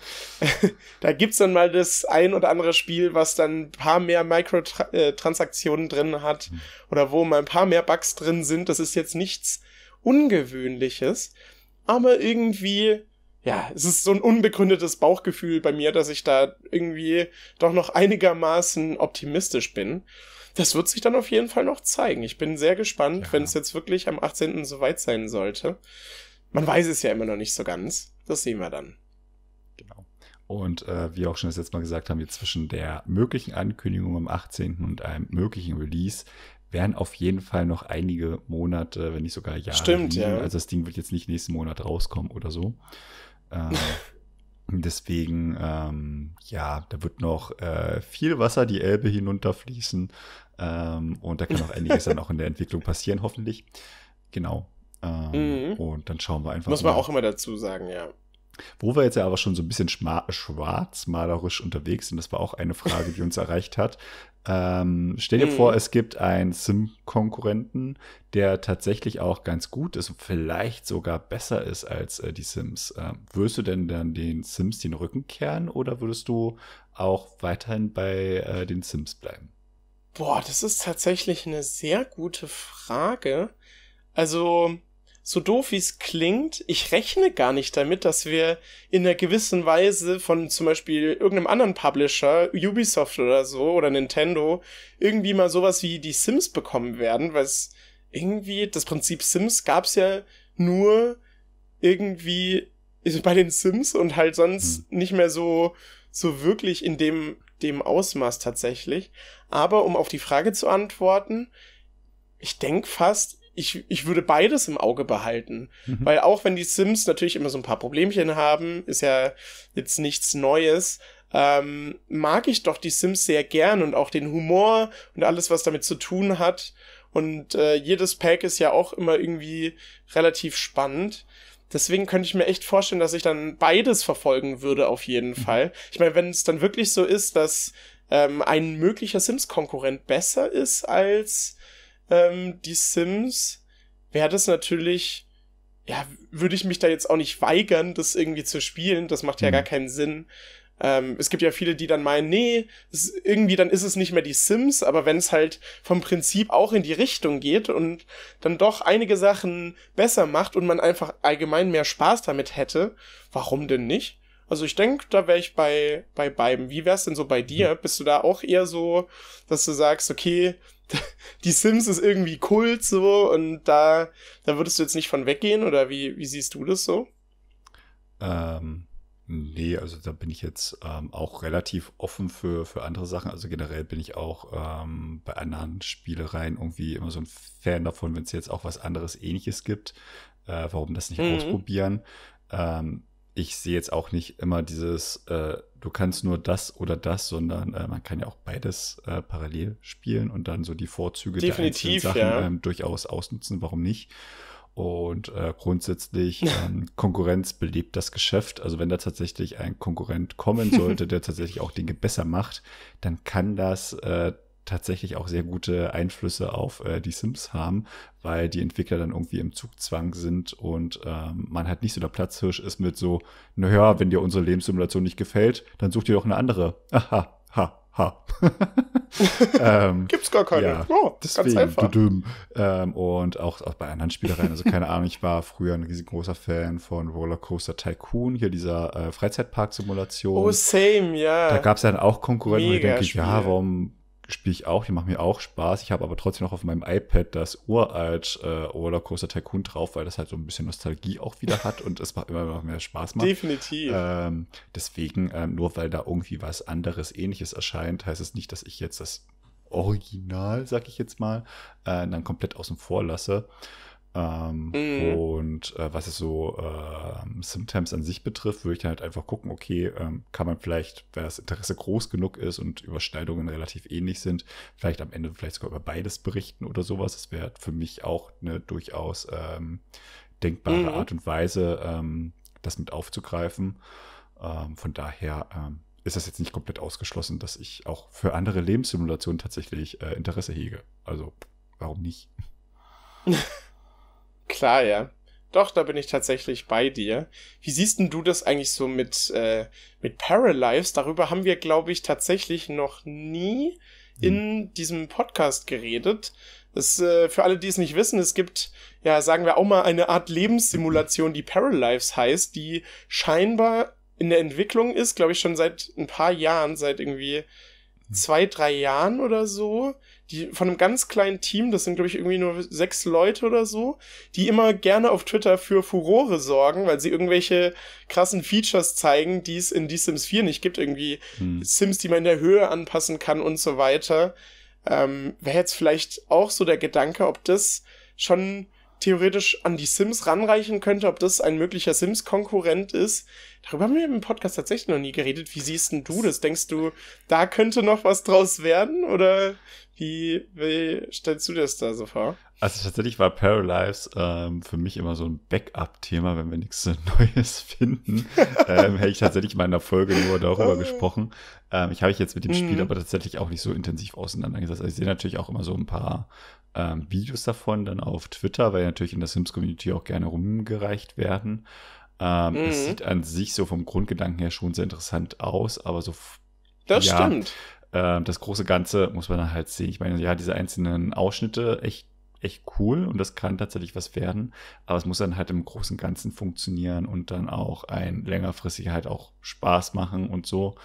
da gibt's dann mal das ein oder andere Spiel, was dann ein paar mehr Microtransaktionen äh, drin hat hm. oder wo mal ein paar mehr Bugs drin sind. Das ist jetzt nichts Ungewöhnliches, aber irgendwie, ja, es ist so ein unbegründetes Bauchgefühl bei mir, dass ich da irgendwie doch noch einigermaßen optimistisch bin. Das wird sich dann auf jeden Fall noch zeigen. Ich bin sehr gespannt, ja. wenn es jetzt wirklich am 18. soweit sein sollte. Man weiß es ja immer noch nicht so ganz. Das sehen wir dann. Genau. Und äh, wie auch schon das jetzt mal gesagt haben, jetzt zwischen der möglichen Ankündigung am 18. und einem möglichen Release werden auf jeden Fall noch einige Monate, wenn nicht sogar Jahre. Stimmt, liegen. ja. Also das Ding wird jetzt nicht nächsten Monat rauskommen oder so. Äh, deswegen, ähm, ja, da wird noch äh, viel Wasser die Elbe hinunterfließen. Ähm, und da kann auch einiges dann auch in der Entwicklung passieren, hoffentlich. Genau. Ähm, mhm. Und dann schauen wir einfach. Muss man mal. auch immer dazu sagen, ja. Wo wir jetzt ja aber schon so ein bisschen schwarzmalerisch unterwegs sind, das war auch eine Frage, die uns erreicht hat. Ähm, stell dir mhm. vor, es gibt einen Sim-Konkurrenten, der tatsächlich auch ganz gut ist und vielleicht sogar besser ist als äh, die Sims. Ähm, würdest du denn dann den Sims den Rücken kehren oder würdest du auch weiterhin bei äh, den Sims bleiben? Boah, das ist tatsächlich eine sehr gute Frage. Also, so doof wie es klingt, ich rechne gar nicht damit, dass wir in einer gewissen Weise von zum Beispiel irgendeinem anderen Publisher, Ubisoft oder so, oder Nintendo, irgendwie mal sowas wie die Sims bekommen werden, weil es irgendwie, das Prinzip Sims gab's ja nur irgendwie bei den Sims und halt sonst hm. nicht mehr so, so wirklich in dem, dem Ausmaß tatsächlich. Aber um auf die Frage zu antworten, ich denke fast, ich, ich würde beides im Auge behalten. Mhm. Weil auch wenn die Sims natürlich immer so ein paar Problemchen haben, ist ja jetzt nichts Neues, ähm, mag ich doch die Sims sehr gern und auch den Humor und alles, was damit zu tun hat. Und äh, jedes Pack ist ja auch immer irgendwie relativ spannend. Deswegen könnte ich mir echt vorstellen, dass ich dann beides verfolgen würde, auf jeden mhm. Fall. Ich meine, wenn es dann wirklich so ist, dass ähm, ein möglicher Sims-Konkurrent besser ist als ähm, die Sims, wäre das natürlich, ja, würde ich mich da jetzt auch nicht weigern, das irgendwie zu spielen. Das macht ja mhm. gar keinen Sinn. Ähm, es gibt ja viele, die dann meinen, nee, irgendwie dann ist es nicht mehr die Sims, aber wenn es halt vom Prinzip auch in die Richtung geht und dann doch einige Sachen besser macht und man einfach allgemein mehr Spaß damit hätte, warum denn nicht? Also ich denke, da wäre ich bei, bei beiden. Wie wäre es denn so bei dir? Hm. Bist du da auch eher so, dass du sagst, okay, die Sims ist irgendwie Kult so und da, da würdest du jetzt nicht von weggehen oder wie, wie siehst du das so? Ähm, nee, also da bin ich jetzt ähm, auch relativ offen für, für andere Sachen. Also generell bin ich auch ähm, bei anderen Spielereien irgendwie immer so ein Fan davon, wenn es jetzt auch was anderes ähnliches gibt. Äh, warum das nicht mhm. ausprobieren? Ähm, ich sehe jetzt auch nicht immer dieses, äh, du kannst nur das oder das, sondern äh, man kann ja auch beides äh, parallel spielen und dann so die Vorzüge Definitiv, der einzelnen Sachen ja. ähm, durchaus ausnutzen, warum nicht? Und äh, grundsätzlich ähm, Konkurrenz belebt das Geschäft. Also wenn da tatsächlich ein Konkurrent kommen sollte, der tatsächlich auch Dinge besser macht, dann kann das äh, tatsächlich auch sehr gute Einflüsse auf äh, die Sims haben, weil die Entwickler dann irgendwie im Zugzwang sind und ähm, man halt nicht so der Platzhirsch ist mit so, naja, wenn dir unsere Lebenssimulation nicht gefällt, dann such dir doch eine andere. Aha, ha, ha. ähm, Gibt's gar keine. Ja, oh, deswegen, ganz einfach. Ähm, und auch, auch bei anderen Spielereien, also keine Ahnung, ich war früher ein riesengroßer Fan von Rollercoaster Tycoon, hier dieser äh, Freizeitpark-Simulation. Oh, same, ja. Yeah. Da gab's dann auch Konkurrenten, wo ich denke, ja, warum spiele ich auch, die machen mir auch Spaß. Ich habe aber trotzdem noch auf meinem iPad das uralt äh, Rollercoaster Tycoon drauf, weil das halt so ein bisschen Nostalgie auch wieder hat und es macht immer noch mehr Spaß macht. Definitiv. Ähm, deswegen, ähm, nur weil da irgendwie was anderes ähnliches erscheint, heißt es nicht, dass ich jetzt das Original, sag ich jetzt mal, äh, dann komplett außen vor lasse. Ähm, mhm. Und äh, was es so äh, Symptoms an sich betrifft, würde ich dann halt einfach gucken, okay, ähm, kann man vielleicht, wenn das Interesse groß genug ist und Überschneidungen relativ ähnlich sind, vielleicht am Ende vielleicht sogar über beides berichten oder sowas. Das wäre für mich auch eine durchaus ähm, denkbare mhm. Art und Weise, ähm, das mit aufzugreifen. Ähm, von daher ähm, ist das jetzt nicht komplett ausgeschlossen, dass ich auch für andere Lebenssimulationen tatsächlich äh, Interesse hege. Also warum nicht? Klar, ja. Doch, da bin ich tatsächlich bei dir. Wie siehst denn du das eigentlich so mit, äh, mit Paralives? Darüber haben wir, glaube ich, tatsächlich noch nie hm. in diesem Podcast geredet. Das, äh, für alle, die es nicht wissen, es gibt, ja, sagen wir auch mal eine Art Lebenssimulation, die Paralives heißt, die scheinbar in der Entwicklung ist, glaube ich, schon seit ein paar Jahren, seit irgendwie hm. zwei, drei Jahren oder so, die von einem ganz kleinen Team, das sind glaube ich irgendwie nur sechs Leute oder so, die immer gerne auf Twitter für Furore sorgen, weil sie irgendwelche krassen Features zeigen, die es in die Sims 4 nicht gibt, irgendwie hm. Sims, die man in der Höhe anpassen kann und so weiter. Ähm, Wäre jetzt vielleicht auch so der Gedanke, ob das schon theoretisch an die Sims ranreichen könnte, ob das ein möglicher Sims-Konkurrent ist. Darüber haben wir im Podcast tatsächlich noch nie geredet. Wie siehst denn du das? Denkst du, da könnte noch was draus werden? Oder wie, wie stellst du dir das da so vor? Also tatsächlich war Paralives ähm, für mich immer so ein Backup-Thema, wenn wir nichts Neues finden. ähm, hätte ich tatsächlich mal in meiner Folge nur darüber äh. gesprochen. Ähm, ich habe mich jetzt mit dem Spiel mhm. aber tatsächlich auch nicht so intensiv auseinandergesetzt. Also ich sehe natürlich auch immer so ein paar ähm, Videos davon dann auf Twitter, weil natürlich in der Sims-Community auch gerne rumgereicht werden. Ähm, mhm. Es sieht an sich so vom Grundgedanken her schon sehr interessant aus, aber so. Das ja, stimmt. Äh, das große Ganze muss man dann halt sehen. Ich meine, ja, diese einzelnen Ausschnitte echt, echt cool und das kann tatsächlich was werden, aber es muss dann halt im großen Ganzen funktionieren und dann auch ein längerfristig halt auch Spaß machen und so.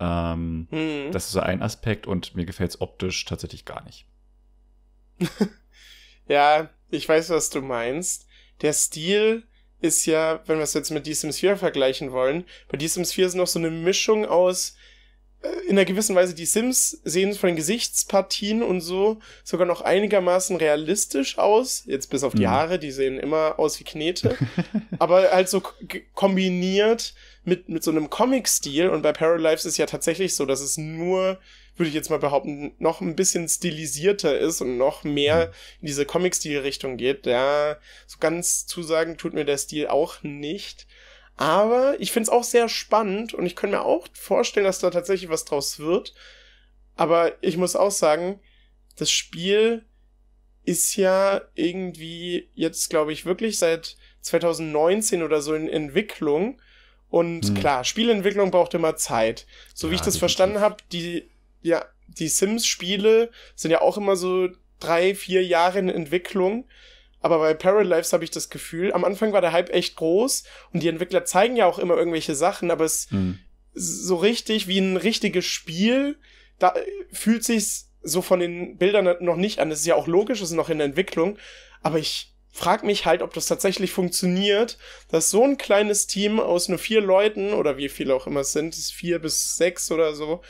Ähm, mhm. Das ist so ein Aspekt und mir gefällt es optisch tatsächlich gar nicht. ja, ich weiß, was du meinst. Der Stil ist ja, wenn wir es jetzt mit The Sims 4 vergleichen wollen, bei The Sims 4 ist noch so eine Mischung aus äh, in einer gewissen Weise die Sims sehen von den Gesichtspartien und so sogar noch einigermaßen realistisch aus. Jetzt bis auf die mhm. Haare, die sehen immer aus wie Knete. aber halt so kombiniert mit, mit so einem Comic-Stil. Und bei Paralives ist ja tatsächlich so, dass es nur würde ich jetzt mal behaupten, noch ein bisschen stilisierter ist und noch mehr mhm. in diese Comic-Stil-Richtung geht. Ja, so ganz zusagen tut mir der Stil auch nicht. Aber ich finde es auch sehr spannend und ich könnte mir auch vorstellen, dass da tatsächlich was draus wird. Aber ich muss auch sagen, das Spiel ist ja irgendwie jetzt, glaube ich, wirklich seit 2019 oder so in Entwicklung. Und hm. klar, Spielentwicklung braucht immer Zeit. So ja, wie ich das definitiv. verstanden habe, die ja, die Sims-Spiele sind ja auch immer so drei, vier Jahre in Entwicklung. Aber bei Paralives habe ich das Gefühl, am Anfang war der Hype echt groß und die Entwickler zeigen ja auch immer irgendwelche Sachen, aber es mhm. so richtig wie ein richtiges Spiel, da äh, fühlt sich so von den Bildern noch nicht an. Es ist ja auch logisch, es ist noch in der Entwicklung, aber ich frag mich halt, ob das tatsächlich funktioniert, dass so ein kleines Team aus nur vier Leuten oder wie viele auch immer es sind, vier bis sechs oder so,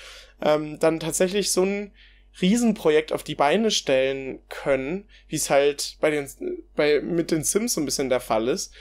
ähm, dann tatsächlich so ein Riesenprojekt auf die Beine stellen können, wie es halt bei den, bei, mit den Sims so ein bisschen der Fall ist.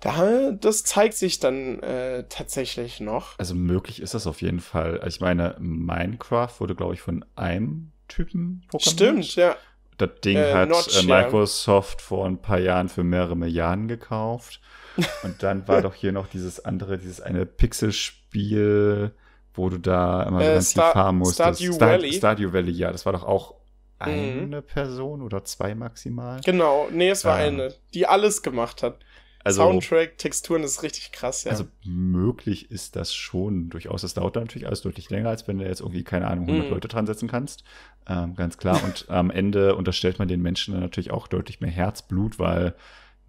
Da, das zeigt sich dann äh, tatsächlich noch. Also möglich ist das auf jeden Fall. Ich meine, Minecraft wurde, glaube ich, von einem Typen programmiert. Stimmt, ja. Das Ding äh, hat äh, Notch, äh, Microsoft ja. vor ein paar Jahren für mehrere Milliarden gekauft. Und dann war doch hier noch dieses andere, dieses eine Pixelspiel wo du da immer äh, so tief fahren musst. Stadio Star Valley. Stadio Valley, ja, das war doch auch mhm. eine mhm. Person oder zwei maximal. Genau, nee, es war ähm, eine, die alles gemacht hat. Also, Soundtrack, Texturen ist richtig krass, ja. Also möglich ist das schon durchaus. Das dauert natürlich alles deutlich länger, als wenn du jetzt irgendwie, keine Ahnung, 100 mm. Leute dran setzen kannst. Ähm, ganz klar. Und am Ende unterstellt man den Menschen dann natürlich auch deutlich mehr Herzblut, weil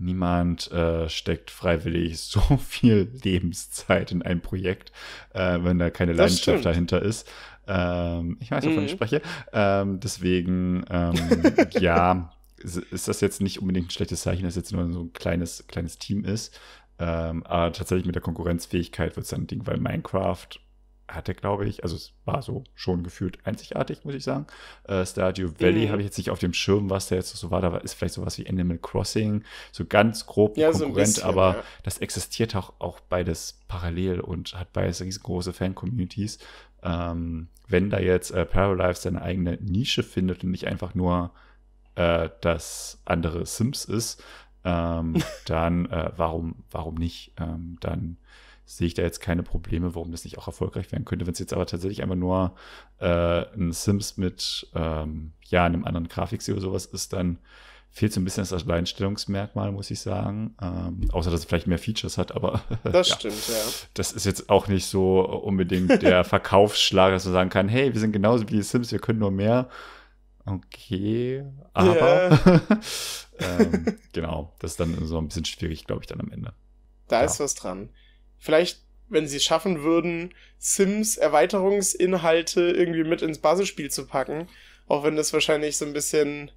niemand äh, steckt freiwillig so viel Lebenszeit in ein Projekt, äh, wenn da keine Leidenschaft dahinter ist. Ähm, ich weiß, wovon mhm. ich spreche. Ähm, deswegen, ähm, ja, ist, ist, das jetzt nicht unbedingt ein schlechtes Zeichen, dass jetzt nur so ein kleines, kleines Team ist. Ähm, aber tatsächlich mit der Konkurrenzfähigkeit wird es dann ein Ding, weil Minecraft hatte, glaube ich, also es war so schon gefühlt einzigartig, muss ich sagen. Äh, Stardew mhm. Valley mhm. habe ich jetzt nicht auf dem Schirm, was da jetzt so war. Da war, ist vielleicht sowas wie Animal Crossing, so ganz grob ja, Konkurrent, so bisschen, aber ja. das existiert auch, auch beides parallel und hat beides riesengroße Fan-Communities. Ähm, wenn da jetzt äh, Paralives seine eigene Nische findet und nicht einfach nur äh, das andere Sims ist, ähm, dann äh, warum, warum nicht? Ähm, dann sehe ich da jetzt keine Probleme, warum das nicht auch erfolgreich werden könnte. Wenn es jetzt aber tatsächlich einfach nur äh, ein Sims mit ähm, ja, einem anderen Grafikstil oder sowas ist, dann fehlt so ein bisschen das Alleinstellungsmerkmal, muss ich sagen. Ähm, außer, dass es vielleicht mehr Features hat, aber. Das ja, stimmt, ja. Das ist jetzt auch nicht so unbedingt der Verkaufsschlag, dass man sagen kann: hey, wir sind genauso wie die Sims, wir können nur mehr. Okay, aber. Yeah. ähm, genau, das ist dann so ein bisschen schwierig, glaube ich, dann am Ende. Da ja. ist was dran vielleicht, wenn sie es schaffen würden, Sims Erweiterungsinhalte irgendwie mit ins Basisspiel zu packen, auch wenn das wahrscheinlich so ein bisschen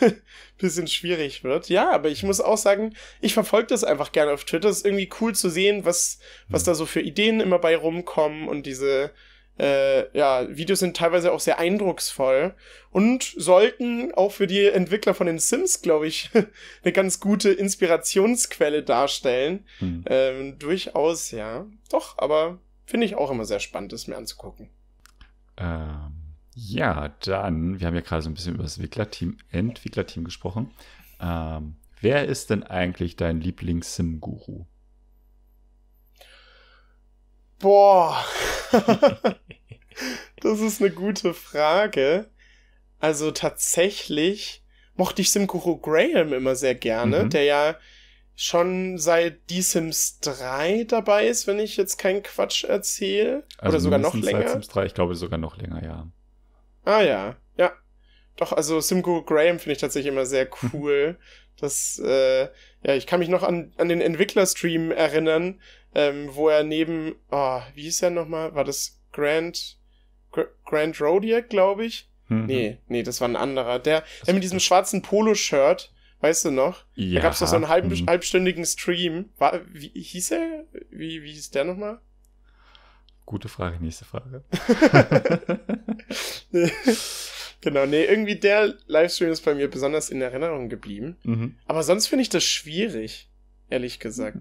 bisschen schwierig wird. Ja, aber ich muss auch sagen, ich verfolge das einfach gerne auf Twitter. Es ist irgendwie cool zu sehen, was, was da so für Ideen immer bei rumkommen und diese, äh, ja, Videos sind teilweise auch sehr eindrucksvoll und sollten auch für die Entwickler von den Sims, glaube ich, eine ganz gute Inspirationsquelle darstellen. Hm. Ähm, durchaus, ja. Doch, aber finde ich auch immer sehr spannend, es mir anzugucken. Ähm, ja, dann, wir haben ja gerade so ein bisschen über das Entwicklerteam, Entwicklerteam gesprochen. Ähm, wer ist denn eigentlich dein Lieblings-Sim-Guru? Boah. das ist eine gute Frage. Also tatsächlich mochte ich Simcoro Graham immer sehr gerne, mhm. der ja schon seit Die Sims 3 dabei ist, wenn ich jetzt keinen Quatsch erzähle. Also Oder sogar noch länger. Seit Sims 3, ich glaube sogar noch länger, ja. Ah ja, ja. Doch, also Simcoe Graham finde ich tatsächlich immer sehr hm. cool. das, äh, ja, ich kann mich noch an, an den Entwicklerstream erinnern, ähm, wo er neben, oh, wie hieß er nochmal? War das Grand, Grand Rodiac, glaube ich? Mhm. Nee, nee, das war ein anderer. Der, der mit diesem schwarzen Poloshirt, weißt du noch? Ja. Da gab es doch so einen halb, mhm. halbstündigen Stream. War, wie hieß er? Wie, wie hieß der nochmal? Gute Frage, nächste Frage. genau, nee, irgendwie der Livestream ist bei mir besonders in Erinnerung geblieben. Mhm. Aber sonst finde ich das schwierig, ehrlich gesagt.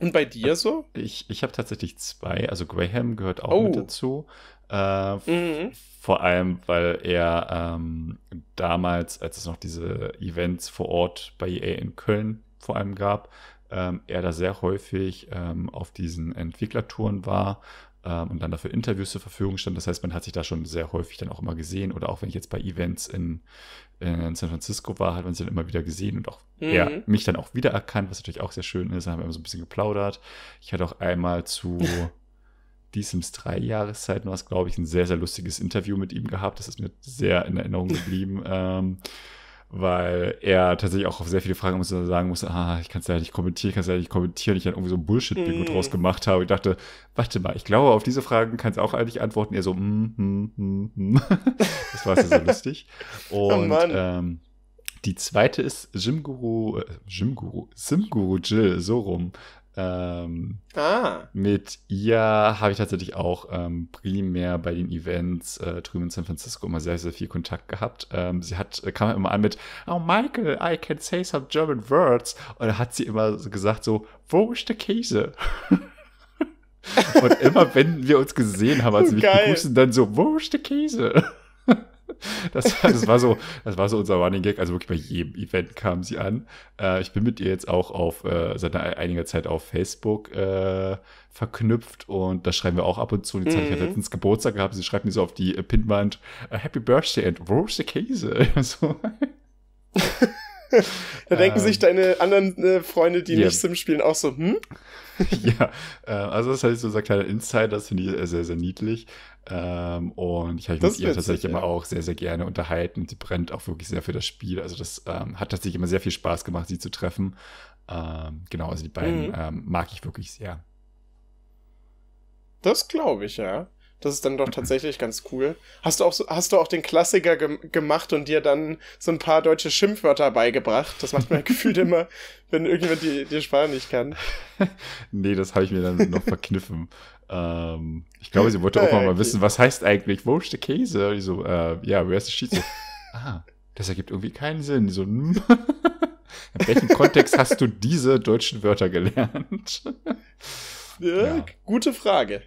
Und bei dir so? Ich, ich habe tatsächlich zwei. Also Graham gehört auch oh. mit dazu. Äh, mhm. Vor allem, weil er ähm, damals, als es noch diese Events vor Ort bei EA in Köln vor allem gab, ähm, er da sehr häufig ähm, auf diesen Entwicklertouren war ähm, und dann dafür Interviews zur Verfügung stand. Das heißt, man hat sich da schon sehr häufig dann auch immer gesehen. Oder auch wenn ich jetzt bei Events in, in San Francisco war, hat man sie dann immer wieder gesehen und auch mhm. er mich dann auch wiedererkannt, was natürlich auch sehr schön ist. Dann haben wir immer so ein bisschen geplaudert. Ich hatte auch einmal zu die Sims 3 Jahreszeiten war es, glaube ich, ein sehr, sehr lustiges Interview mit ihm gehabt. Das ist mir sehr in Erinnerung geblieben. ähm, weil er tatsächlich auch auf sehr viele Fragen muss, sagen musste, ah, ich kann es ja nicht kommentieren, ich kann es ja nicht kommentieren, ich dann irgendwie so ein Bullshit-Bingo mm. Mhm. draus gemacht habe. Ich dachte, warte mal, ich glaube, auf diese Fragen kann es auch eigentlich antworten. Er so, mm, mm, mm, mm. das war so lustig. Oh Und oh ähm, die zweite ist Jim Guru, äh, Jim Guru, Sim Guru Jill, so rum, ähm, ah. Mit ihr habe ich tatsächlich auch ähm, primär bei den Events äh, drüben in San Francisco immer sehr, sehr viel Kontakt gehabt. Ähm, sie hat, äh, kam immer an mit, oh Michael, I can say some German words. Und da hat sie immer gesagt so, wo ist der Käse? Und immer wenn wir uns gesehen haben, als sie mich begrüßen, dann so, wo ist der Käse? Das, das, war so, das war so unser Running Gag. Also wirklich bei jedem Event kam sie an. Äh, ich bin mit ihr jetzt auch auf, äh, seit einiger Zeit auf Facebook äh, verknüpft und da schreiben wir auch ab und zu. Jetzt mhm. hatte ich ja mhm. letztens Geburtstag gehabt. Sie schreibt mir so auf die äh, Pinwand äh, Happy Birthday and wo the Käse? so. da denken ähm, sich deine anderen äh, Freunde, die yeah. nicht Sim spielen, auch so, hm? ja, äh, also das ist halt so ein kleiner Insider, das finde ich äh, sehr, sehr niedlich. Ähm, und ich habe mich mit ihr tatsächlich ja. immer auch sehr, sehr gerne unterhalten. Sie brennt auch wirklich sehr für das Spiel. Also das ähm, hat tatsächlich immer sehr viel Spaß gemacht, sie zu treffen. Ähm, genau, also die beiden mhm. Ähm, mag ich wirklich sehr. Das glaube ich, ja. Das ist dann doch tatsächlich ganz cool. Hast du auch, so, hast du auch den Klassiker ge gemacht und dir dann so ein paar deutsche Schimpfwörter beigebracht? Das macht mir gefühlt immer, wenn irgendjemand dir, dir Spanisch nicht kann. nee, das habe ich mir dann noch verkniffen. ähm, ich glaube, sie wollte auch mal, okay. mal wissen, was heißt eigentlich, wo ist der Käse? Ich so, äh, ja, wer ist der Schiedsrichter? ah, das ergibt irgendwie keinen Sinn. so, hm. in welchem Kontext hast du diese deutschen Wörter gelernt? Ja, ja. Gute Frage.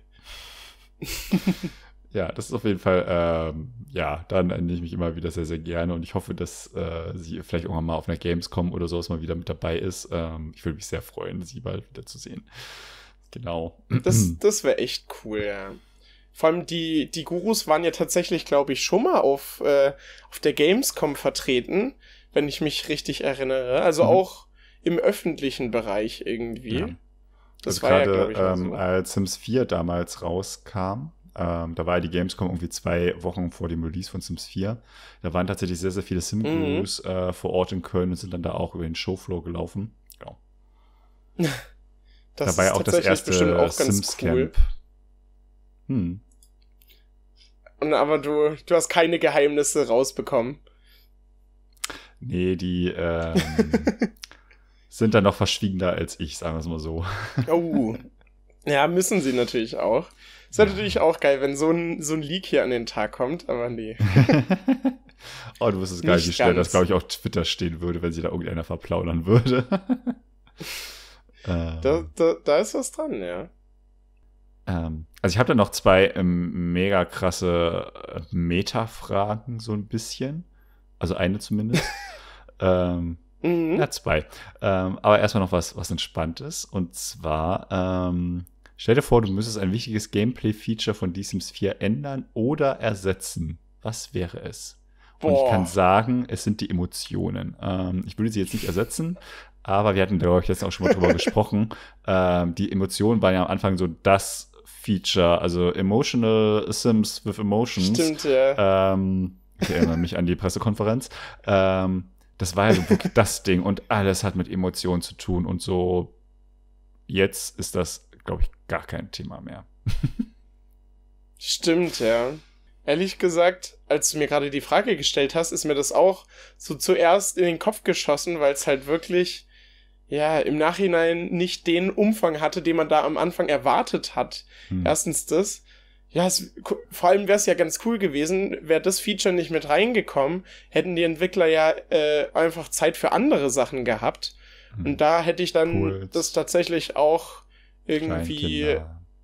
ja, das ist auf jeden Fall, ähm, ja, dann erinnere ich mich immer wieder sehr, sehr gerne und ich hoffe, dass äh, sie vielleicht irgendwann mal auf einer Gamescom oder sowas mal wieder mit dabei ist. Ähm, ich würde mich sehr freuen, sie bald wieder zu sehen. Genau. Das, das wäre echt cool, ja. Vor allem die, die Gurus waren ja tatsächlich, glaube ich, schon mal auf, äh, auf der Gamescom vertreten, wenn ich mich richtig erinnere. Also mhm. auch im öffentlichen Bereich irgendwie. Ja. Das also war gerade, ja, ähm, so. als Sims 4 damals rauskam, ähm, da war ja die Gamescom irgendwie zwei Wochen vor dem Release von Sims 4. Da waren tatsächlich sehr, sehr viele mhm. Sim-Gurus mhm. äh, vor Ort in Köln und sind dann da auch über den Showfloor gelaufen. Ja. Das da war ja auch das erste auch Sims-Camp. Hm. Und aber du, du hast keine Geheimnisse rausbekommen. Nee, die, ähm, sind dann noch verschwiegener als ich, sagen wir es mal so. Oh. Ja, müssen sie natürlich auch. Ist ja. natürlich auch geil, wenn so ein, so ein Leak hier an den Tag kommt, aber nee. oh, du wüsstest gar nicht, wie schnell das, glaube ich, auf Twitter stehen würde, wenn sie da irgendeiner verplaudern würde. da, da, da ist was dran, ja ähm, also ich habe da noch zwei ähm, mega krasse äh, Meta-Fragen, so ein bisschen. Also eine zumindest. ähm, Mhm. Ja, zwei. Ähm, aber erstmal noch was, was Entspanntes. Und zwar, ähm, stell dir vor, du müsstest ein wichtiges Gameplay-Feature von The Sims 4 ändern oder ersetzen. Was wäre es? Boah. Und ich kann sagen, es sind die Emotionen. Ähm, ich würde sie jetzt nicht ersetzen, aber wir hatten, glaube ich, letztens auch schon mal drüber gesprochen. Ähm, die Emotionen waren ja am Anfang so das Feature, also Emotional Sims with Emotions. Stimmt, ja. Ähm, ich erinnere mich an die Pressekonferenz. Ähm, das war ja so wirklich das Ding und alles hat mit Emotionen zu tun und so. Jetzt ist das, glaube ich, gar kein Thema mehr. Stimmt, ja. Ehrlich gesagt, als du mir gerade die Frage gestellt hast, ist mir das auch so zuerst in den Kopf geschossen, weil es halt wirklich, ja, im Nachhinein nicht den Umfang hatte, den man da am Anfang erwartet hat. Hm. Erstens das. Ja, es, vor allem wäre es ja ganz cool gewesen, wäre das Feature nicht mit reingekommen, hätten die Entwickler ja äh, einfach Zeit für andere Sachen gehabt. Hm. Und da hätte ich dann cool. das tatsächlich auch irgendwie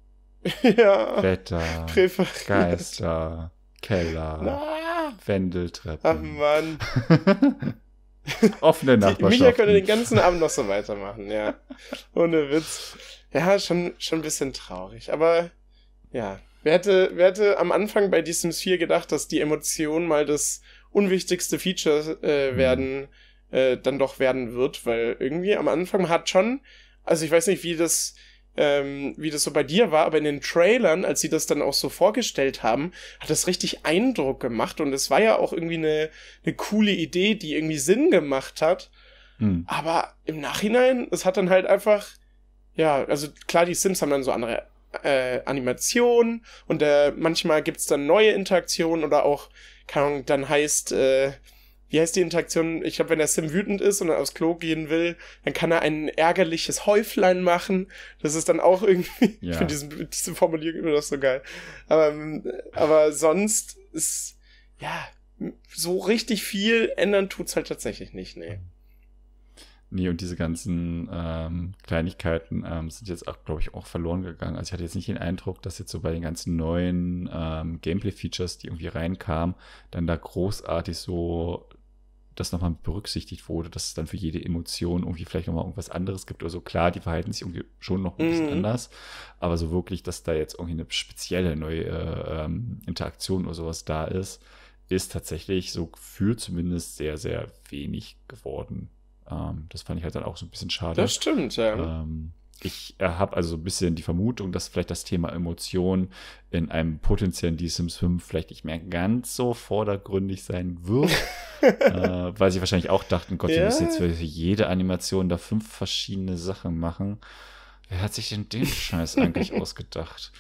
ja, Wetter, präferiert. Geister, Keller, Na. Wendeltreppen. Ach Mann. Offene Nachbarschaft. Micha könnte den ganzen Abend noch so weitermachen, ja. Ohne Witz. Ja, schon, schon ein bisschen traurig, aber ja, Wer hätte, wer hätte am Anfang bei The Sims 4 gedacht, dass die Emotionen mal das unwichtigste Feature äh, mhm. werden, äh, dann doch werden wird, weil irgendwie am Anfang hat schon, also ich weiß nicht, wie das, ähm, wie das so bei dir war, aber in den Trailern, als sie das dann auch so vorgestellt haben, hat das richtig Eindruck gemacht und es war ja auch irgendwie eine, eine coole Idee, die irgendwie Sinn gemacht hat. Hm. Aber im Nachhinein, es hat dann halt einfach, ja, also klar, die Sims haben dann so andere äh, Animationen und äh, manchmal es dann neue Interaktionen oder auch, keine Ahnung, dann heißt, äh, wie heißt die Interaktion? Ich glaube, wenn der Sim wütend ist und er aufs Klo gehen will, dann kann er ein ärgerliches Häuflein machen. Das ist dann auch irgendwie, ja. ich finde diese Formulierung immer noch so geil. Aber, ähm, aber sonst ist, ja, so richtig viel ändern tut es halt tatsächlich nicht, nee. Nee, und diese ganzen ähm, Kleinigkeiten ähm, sind jetzt, auch, glaube ich, auch verloren gegangen. Also ich hatte jetzt nicht den Eindruck, dass jetzt so bei den ganzen neuen ähm, Gameplay-Features, die irgendwie reinkamen, dann da großartig so das nochmal berücksichtigt wurde, dass es dann für jede Emotion irgendwie vielleicht nochmal irgendwas anderes gibt oder so. Klar, die verhalten sich irgendwie schon noch ein bisschen mhm. anders, aber so wirklich, dass da jetzt irgendwie eine spezielle neue ähm, Interaktion oder sowas da ist, ist tatsächlich so für zumindest sehr, sehr wenig geworden. Ähm, das fand ich halt dann auch so ein bisschen schade. Das stimmt, ja. Ähm, ich äh, habe also so ein bisschen die Vermutung, dass vielleicht das Thema Emotionen in einem potenziellen Die Sims 5 vielleicht nicht mehr ganz so vordergründig sein wird. äh, weil sie wahrscheinlich auch dachten, Gott, ja. müssen jetzt für jede Animation da fünf verschiedene Sachen machen. Wer hat sich denn den Scheiß eigentlich ausgedacht?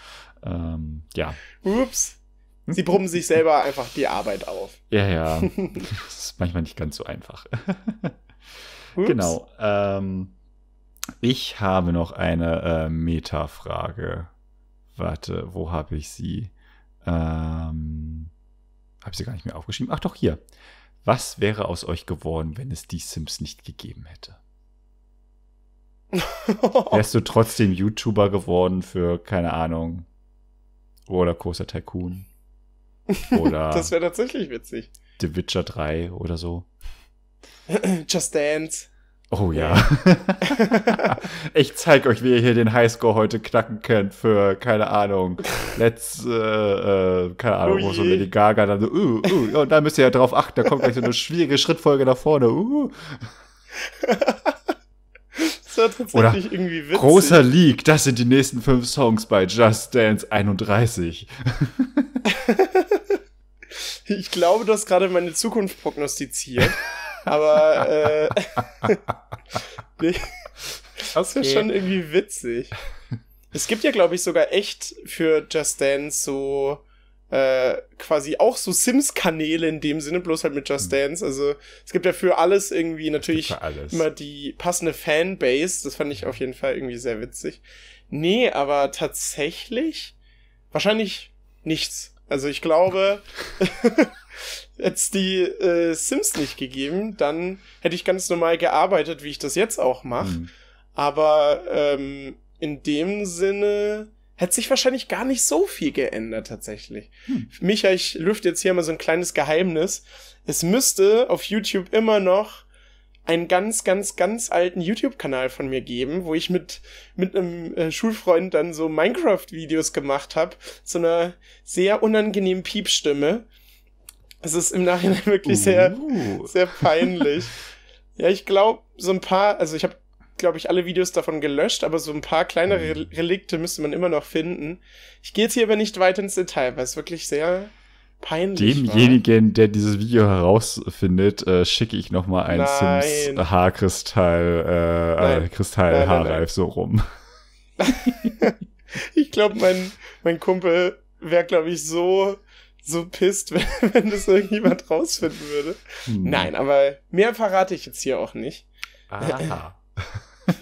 Ähm, ja. Ups. Hm? Sie brummen sich selber einfach die Arbeit auf. Ja, ja. das ist manchmal nicht ganz so einfach. Genau, Ups. Genau. Ähm, ich habe noch eine äh, Meta-Frage. Warte, wo habe ich sie? Ähm, habe ich sie gar nicht mehr aufgeschrieben? Ach doch, hier. Was wäre aus euch geworden, wenn es die Sims nicht gegeben hätte? Wärst du trotzdem YouTuber geworden für, keine Ahnung, oder Rollercoaster Tycoon? Oder das wäre tatsächlich witzig. The Witcher 3 oder so. Just Dance. Oh ja. ich zeig euch, wie ihr hier den Highscore heute knacken könnt für, keine Ahnung, Let's, äh, äh, keine Ahnung, wo so Lady Gaga dann so, uh, uh, und da müsst ihr ja drauf achten, da kommt gleich so eine schwierige Schrittfolge nach vorne, uh. das war tatsächlich Oder irgendwie witzig. Großer Leak, das sind die nächsten fünf Songs bei Just Dance 31. ich glaube, du hast gerade meine Zukunft prognostiziert. Aber äh, nee. das ist okay. schon irgendwie witzig. Es gibt ja, glaube ich, sogar echt für Just Dance so äh, quasi auch so Sims-Kanäle in dem Sinne, bloß halt mit Just hm. Dance. Also es gibt ja für alles irgendwie natürlich alles. immer die passende Fanbase. Das fand ich auf jeden Fall irgendwie sehr witzig. Nee, aber tatsächlich wahrscheinlich nichts. Also ich glaube, jetzt die äh, Sims nicht gegeben, dann hätte ich ganz normal gearbeitet, wie ich das jetzt auch mache. Mhm. Aber ähm, in dem Sinne hätte sich wahrscheinlich gar nicht so viel geändert tatsächlich. Hm. Micha, ich lüfte jetzt hier mal so ein kleines Geheimnis. Es müsste auf YouTube immer noch einen ganz, ganz, ganz alten YouTube-Kanal von mir geben, wo ich mit, mit einem äh, Schulfreund dann so Minecraft-Videos gemacht habe, so einer sehr unangenehmen Piepstimme. Es ist im Nachhinein wirklich uh. sehr, sehr peinlich. ja, ich glaube, so ein paar, also ich habe, glaube ich, alle Videos davon gelöscht, aber so ein paar kleinere mhm. Relikte müsste man immer noch finden. Ich gehe jetzt hier aber nicht weit ins Detail, weil es wirklich sehr peinlich Demjenigen, war. der dieses Video herausfindet, äh, schicke ich noch mal ein Sims Haarkristall, äh, äh, Kristall Haarreif so rum. ich glaube, mein, mein Kumpel wäre, glaube ich, so so pisst, wenn, wenn das irgendjemand rausfinden würde. Hm. Nein, aber mehr verrate ich jetzt hier auch nicht. Aha.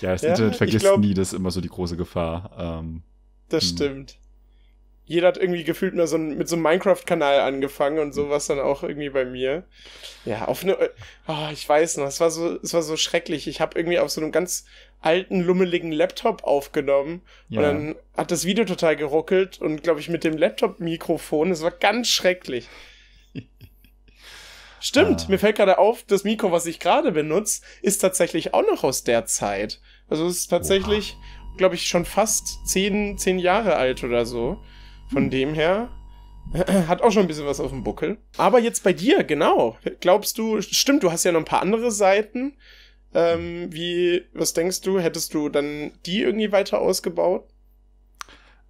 ja, das ja, Internet vergisst glaub, nie, das ist immer so die große Gefahr. Ähm, das hm. stimmt. Jeder hat irgendwie gefühlt mal so ein, mit so einem Minecraft-Kanal angefangen und sowas dann auch irgendwie bei mir. Ja, auf eine. Oh, äh, ah, ich weiß noch, es war so, es war so schrecklich. Ich habe irgendwie auf so einem ganz alten, lummeligen Laptop aufgenommen. Ja. Und dann hat das Video total geruckelt und, glaube ich, mit dem Laptop-Mikrofon. Es war ganz schrecklich. Stimmt, ah. mir fällt gerade auf, das Mikro, was ich gerade benutze, ist tatsächlich auch noch aus der Zeit. Also es ist tatsächlich, glaube ich, schon fast zehn, zehn Jahre alt oder so. Von hm. dem her hat auch schon ein bisschen was auf dem Buckel. Aber jetzt bei dir, genau. Glaubst du, stimmt, du hast ja noch ein paar andere Seiten. Ähm, wie, was denkst du? Hättest du dann die irgendwie weiter ausgebaut?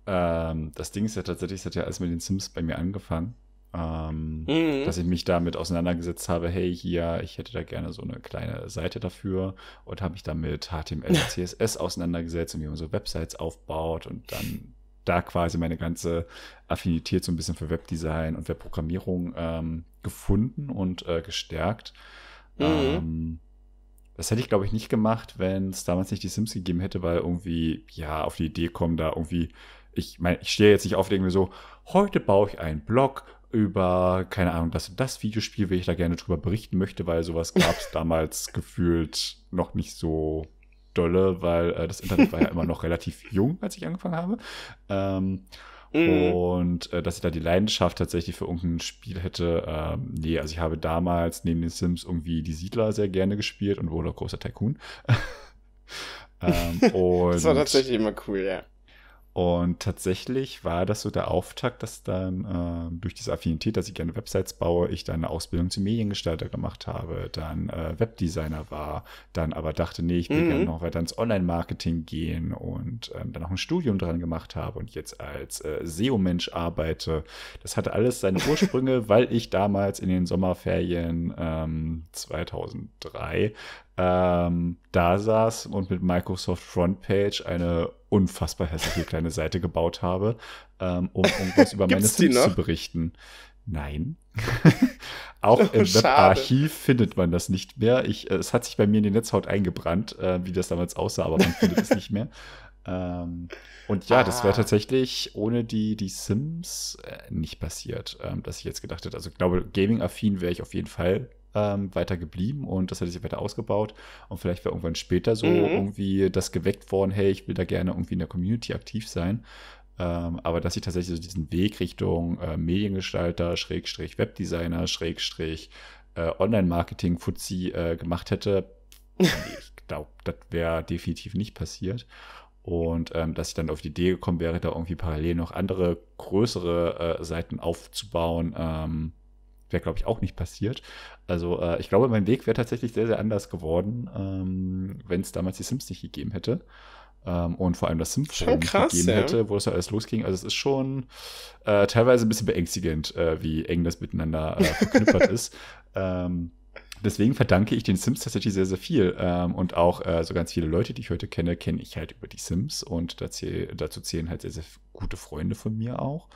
Ähm, das Ding ist ja tatsächlich, es hat ja alles mit den Sims bei mir angefangen. Ähm, mhm. Dass ich mich damit auseinandergesetzt habe, hey, hier, ich hätte da gerne so eine kleine Seite dafür und habe mich damit HTML und CSS auseinandergesetzt und wie man so Websites aufbaut und dann da quasi meine ganze Affinität so ein bisschen für Webdesign und Webprogrammierung ähm, gefunden und äh, gestärkt. Mhm. Ähm, das hätte ich, glaube ich, nicht gemacht, wenn es damals nicht die Sims gegeben hätte, weil irgendwie, ja, auf die Idee kommen, da irgendwie, ich meine, ich stehe jetzt nicht auf irgendwie so, heute baue ich einen Blog über, keine Ahnung, das das Videospiel, will ich da gerne drüber berichten möchte, weil sowas gab es damals gefühlt noch nicht so dolle, weil äh, das Internet war ja immer noch relativ jung, als ich angefangen habe. Ähm, Mhm. Und äh, dass ich da die Leidenschaft tatsächlich für irgendein Spiel hätte, ähm, nee, also ich habe damals neben den Sims irgendwie die Siedler sehr gerne gespielt und wurde auch großer Tycoon. ähm, und das war tatsächlich immer cool, ja. Und tatsächlich war das so der Auftakt, dass dann äh, durch diese Affinität, dass ich gerne Websites baue, ich dann eine Ausbildung zum Mediengestalter gemacht habe, dann äh, Webdesigner war, dann aber dachte, nee, ich will mhm. gerne noch weiter ins Online-Marketing gehen und ähm, dann auch ein Studium dran gemacht habe und jetzt als äh, SEO-Mensch arbeite. Das hatte alles seine Ursprünge, weil ich damals in den Sommerferien ähm, 2003 ähm, da saß und mit Microsoft Frontpage eine unfassbar hässliche kleine Seite gebaut habe, ähm, um irgendwas über meine Sims zu berichten. Nein. Auch oh, im Webarchiv findet man das nicht mehr. Ich, äh, es hat sich bei mir in die Netzhaut eingebrannt, äh, wie das damals aussah, aber man findet es nicht mehr. Ähm, und ja, ah. das wäre ah. tatsächlich ohne die, die Sims äh, nicht passiert, ähm, dass ich jetzt gedacht hätte. Also ich glaube, gaming-affin wäre ich auf jeden Fall ähm, weiter geblieben und das hätte sich weiter ausgebaut. Und vielleicht wäre irgendwann später so mhm. irgendwie das geweckt worden, hey, ich will da gerne irgendwie in der Community aktiv sein. Ähm, aber dass ich tatsächlich so diesen Weg Richtung äh, Mediengestalter, Schrägstrich, Webdesigner, Schrägstrich, äh, Online-Marketing, Fuzzi äh, gemacht hätte, ich glaube, das wäre definitiv nicht passiert. Und ähm, dass ich dann auf die Idee gekommen wäre, da irgendwie parallel noch andere größere äh, Seiten aufzubauen, ähm, wäre, glaube ich, auch nicht passiert. Also äh, ich glaube, mein Weg wäre tatsächlich sehr, sehr anders geworden, ähm, wenn es damals die Sims nicht gegeben hätte. Ähm, und vor allem das Sims gegeben ja. hätte, wo es ja alles losging. Also es ist schon äh, teilweise ein bisschen beängstigend, äh, wie eng das miteinander äh, verknüpft ist. Ähm, deswegen verdanke ich den Sims tatsächlich sehr, sehr viel. Ähm, und auch äh, so ganz viele Leute, die ich heute kenne, kenne ich halt über die Sims. Und dazu, dazu zählen halt sehr, sehr gute Freunde von mir auch.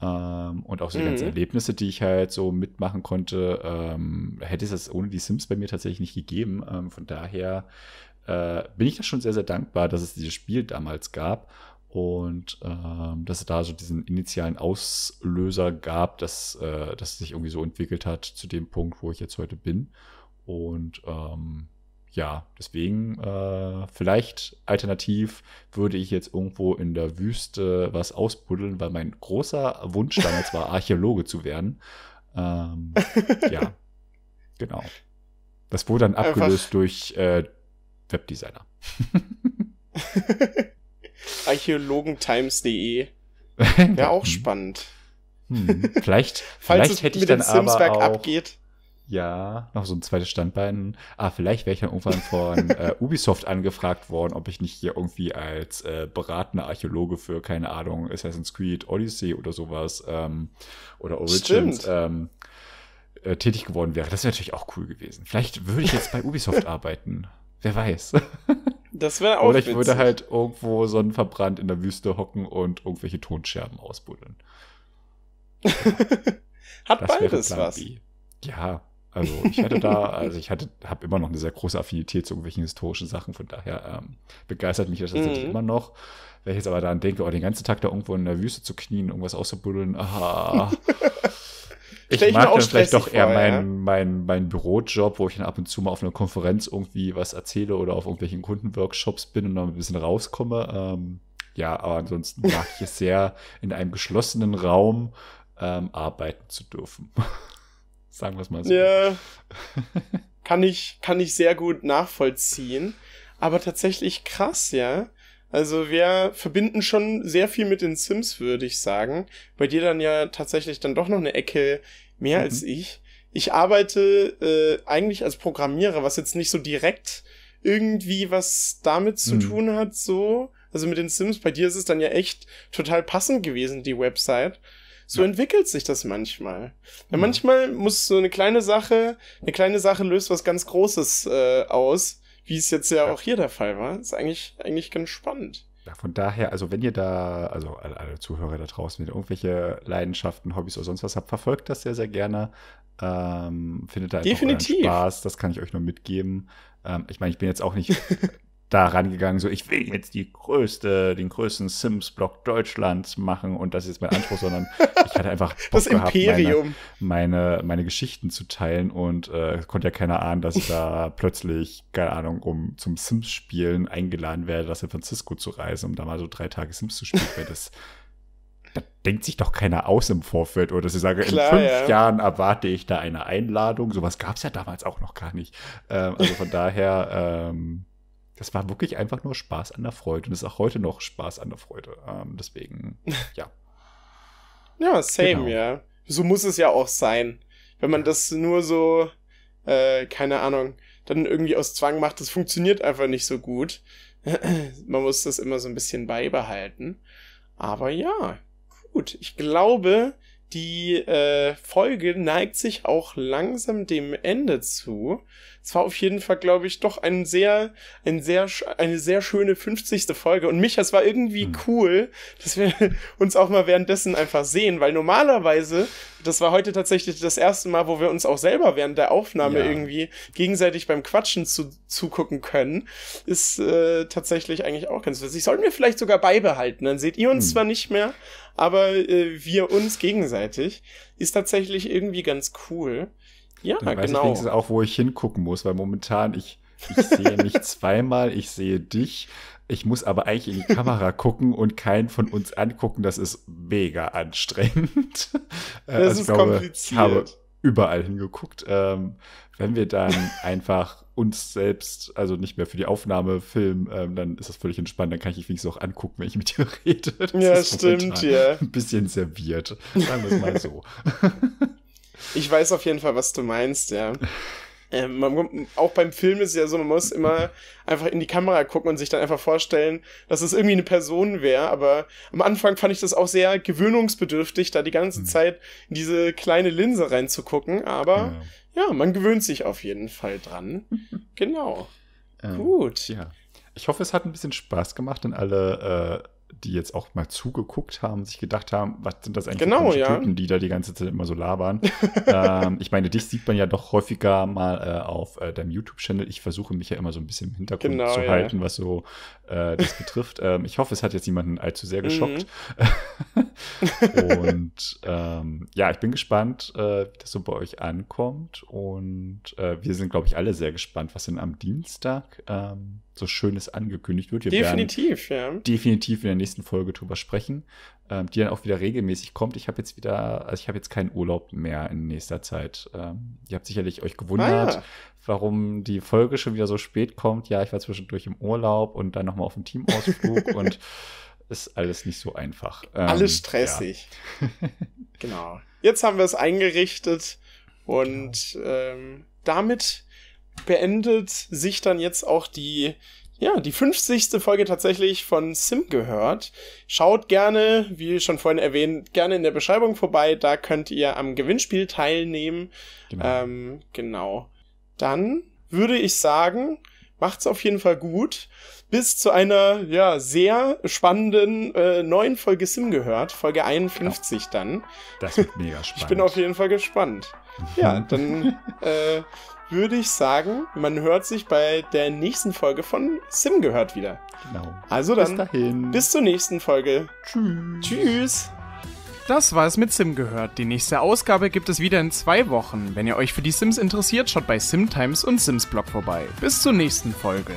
Ähm, und auch so die mhm. ganzen Erlebnisse, die ich halt so mitmachen konnte, ähm, hätte es das ohne die Sims bei mir tatsächlich nicht gegeben. Ähm, von daher äh, bin ich da schon sehr, sehr dankbar, dass es dieses Spiel damals gab und ähm, dass es da so diesen initialen Auslöser gab, dass, äh, dass es sich irgendwie so entwickelt hat zu dem Punkt, wo ich jetzt heute bin. Und ähm, ja, deswegen äh, vielleicht alternativ würde ich jetzt irgendwo in der Wüste was ausbuddeln, weil mein großer Wunsch damals war, Archäologe zu werden. Ähm, ja, genau. Das wurde dann abgelöst Einfach. durch äh, Webdesigner. Archäologentimes.de. timesde Wäre auch hm. spannend. Hm, vielleicht, vielleicht Falls es hätte ich mit dann dem aber auch, abgeht ja, noch so ein zweites Standbein. Ah, vielleicht wäre ich dann irgendwann von äh, Ubisoft angefragt worden, ob ich nicht hier irgendwie als äh, beratender Archäologe für, keine Ahnung, Assassin's Creed, Odyssey oder sowas ähm, oder Origins ähm, äh, tätig geworden wäre. Das wäre natürlich auch cool gewesen. Vielleicht würde ich jetzt bei Ubisoft arbeiten. Wer weiß. Das wäre auch Oder ich witzig. würde halt irgendwo sonnenverbrannt in der Wüste hocken und irgendwelche Tonscherben ausbuddeln. Hat das beides was. B. Ja, also ich hatte da, also ich hatte, habe immer noch eine sehr große Affinität zu irgendwelchen historischen Sachen, von daher ähm, begeistert mich das tatsächlich mhm. immer noch. Wenn ich jetzt aber daran denke, oh, den ganzen Tag da irgendwo in der Wüste zu knien, irgendwas auszubuddeln, ah. ich, ich mag dann vielleicht doch eher meinen mein, mein Bürojob, wo ich dann ab und zu mal auf einer Konferenz irgendwie was erzähle oder auf irgendwelchen Kundenworkshops bin und dann ein bisschen rauskomme. Ähm, ja, aber ansonsten mag ich es sehr, in einem geschlossenen Raum ähm, arbeiten zu dürfen. Sagen wir es mal so. Ja, kann ich, kann ich sehr gut nachvollziehen. Aber tatsächlich krass, ja. Also wir verbinden schon sehr viel mit den Sims, würde ich sagen. Bei dir dann ja tatsächlich dann doch noch eine Ecke mehr mhm. als ich. Ich arbeite äh, eigentlich als Programmierer, was jetzt nicht so direkt irgendwie was damit zu mhm. tun hat, so. Also mit den Sims, bei dir ist es dann ja echt total passend gewesen, die Website. So ja. entwickelt sich das manchmal. Ja, mhm. manchmal muss so eine kleine Sache, eine kleine Sache löst was ganz Großes äh, aus, wie es jetzt ja, ja, auch hier der Fall war. Ist eigentlich, eigentlich ganz spannend. von daher, also wenn ihr da, also alle, alle Zuhörer da draußen, wenn ihr irgendwelche Leidenschaften, Hobbys oder sonst was habt, verfolgt das sehr, sehr gerne. Ähm, findet da einfach Spaß, das kann ich euch nur mitgeben. Ähm, ich meine, ich bin jetzt auch nicht da rangegangen, so ich will jetzt die größte, den größten Sims-Block Deutschlands machen und das ist mein Anspruch, sondern ich hatte einfach Bock das gehabt, Imperium. Meine, meine, meine, Geschichten zu teilen und äh, konnte ja keiner ahnen, dass ich da plötzlich, keine Ahnung, um zum Sims-Spielen eingeladen werde, nach San Francisco zu reisen, um da mal so drei Tage Sims zu spielen, weil das da denkt sich doch keiner aus im Vorfeld oder sie sagen, Klar, in fünf ja. Jahren erwarte ich da eine Einladung. Sowas gab es ja damals auch noch gar nicht. Ähm, also von daher, ähm, das war wirklich einfach nur Spaß an der Freude. Und es ist auch heute noch Spaß an der Freude. Ähm, deswegen, ja. ja, same, genau. ja. So muss es ja auch sein. Wenn man das nur so, äh, keine Ahnung, dann irgendwie aus Zwang macht, das funktioniert einfach nicht so gut. man muss das immer so ein bisschen beibehalten. Aber ja, gut. Ich glaube, die äh, Folge neigt sich auch langsam dem Ende zu es war auf jeden Fall, glaube ich, doch ein sehr, ein sehr, eine sehr schöne 50. Folge. Und Micha, es war irgendwie mhm. cool, dass wir uns auch mal währenddessen einfach sehen, weil normalerweise, das war heute tatsächlich das erste Mal, wo wir uns auch selber während der Aufnahme ja. irgendwie gegenseitig beim Quatschen zu, zugucken können, ist äh, tatsächlich eigentlich auch ganz witzig. Sollten wir vielleicht sogar beibehalten, dann seht ihr uns mhm. zwar nicht mehr, aber äh, wir uns gegenseitig. Ist tatsächlich irgendwie ganz cool. Ja, dann weiß genau. Ich wenigstens auch, wo ich hingucken muss, weil momentan ich, ich sehe mich zweimal, ich sehe dich. Ich muss aber eigentlich in die Kamera gucken und keinen von uns angucken. Das ist mega anstrengend. Äh, das also ist ich glaube, kompliziert. Ich habe überall hingeguckt. Ähm, wenn wir dann einfach uns selbst, also nicht mehr für die Aufnahme filmen, ähm, dann ist das völlig entspannt. Dann kann ich dich wenigstens auch angucken, wenn ich mit dir rede. Das ja, stimmt, ja. Ein bisschen serviert. Sagen wir es mal so. Ich weiß auf jeden Fall, was du meinst, ja. Ähm, man, auch beim Film ist es ja so, man muss immer einfach in die Kamera gucken und sich dann einfach vorstellen, dass es irgendwie eine Person wäre. Aber am Anfang fand ich das auch sehr gewöhnungsbedürftig, da die ganze hm. Zeit in diese kleine Linse reinzugucken. Aber ja. ja, man gewöhnt sich auf jeden Fall dran. genau. Ähm, Gut. Ja. Ich hoffe, es hat ein bisschen Spaß gemacht und alle äh, die jetzt auch mal zugeguckt haben, sich gedacht haben, was sind das eigentlich genau, für ja. Typen, die da die ganze Zeit immer so labern. ähm, ich meine, dich sieht man ja doch häufiger mal äh, auf äh, deinem YouTube-Channel. Ich versuche mich ja immer so ein bisschen im Hintergrund genau, zu halten, was so äh, das betrifft. Ähm, ich hoffe, es hat jetzt niemanden allzu sehr mhm. geschockt. Mhm. und ähm, ja, ich bin gespannt, äh, wie das so bei euch ankommt. Und äh, wir sind, glaube ich, alle sehr gespannt, was denn am Dienstag ähm, so Schönes angekündigt wird. Wir definitiv, ja. Definitiv in der nächsten Folge drüber sprechen, ähm, die dann auch wieder regelmäßig kommt. Ich habe jetzt wieder, also ich habe jetzt keinen Urlaub mehr in nächster Zeit. Ähm, ihr habt sicherlich euch gewundert, ah, ja warum die Folge schon wieder so spät kommt. Ja, ich war zwischendurch im Urlaub und dann nochmal auf dem Teamausflug und ist alles nicht so einfach. Ähm, alles stressig. Ja. genau. Jetzt haben wir es eingerichtet und ähm, damit beendet sich dann jetzt auch die ja, die 50. Folge tatsächlich von Sim gehört. Schaut gerne, wie schon vorhin erwähnt, gerne in der Beschreibung vorbei. Da könnt ihr am Gewinnspiel teilnehmen. Genau. Ähm, genau dann würde ich sagen, macht's auf jeden Fall gut. Bis zu einer ja sehr spannenden äh, neuen Folge Sim gehört, Folge 51 ja. Genau. dann. Das wird mega spannend. Ich bin auf jeden Fall gespannt. Ja, dann äh, würde ich sagen, man hört sich bei der nächsten Folge von Sim gehört wieder. Genau. Also dann bis, dahin. bis zur nächsten Folge. Tschüss. Tschüss. Das war es mit Sim gehört. Die nächste Ausgabe gibt es wieder in zwei Wochen. Wenn ihr euch für die Sims interessiert, schaut bei Sim Times und Sims Blog vorbei. Bis zur nächsten Folge.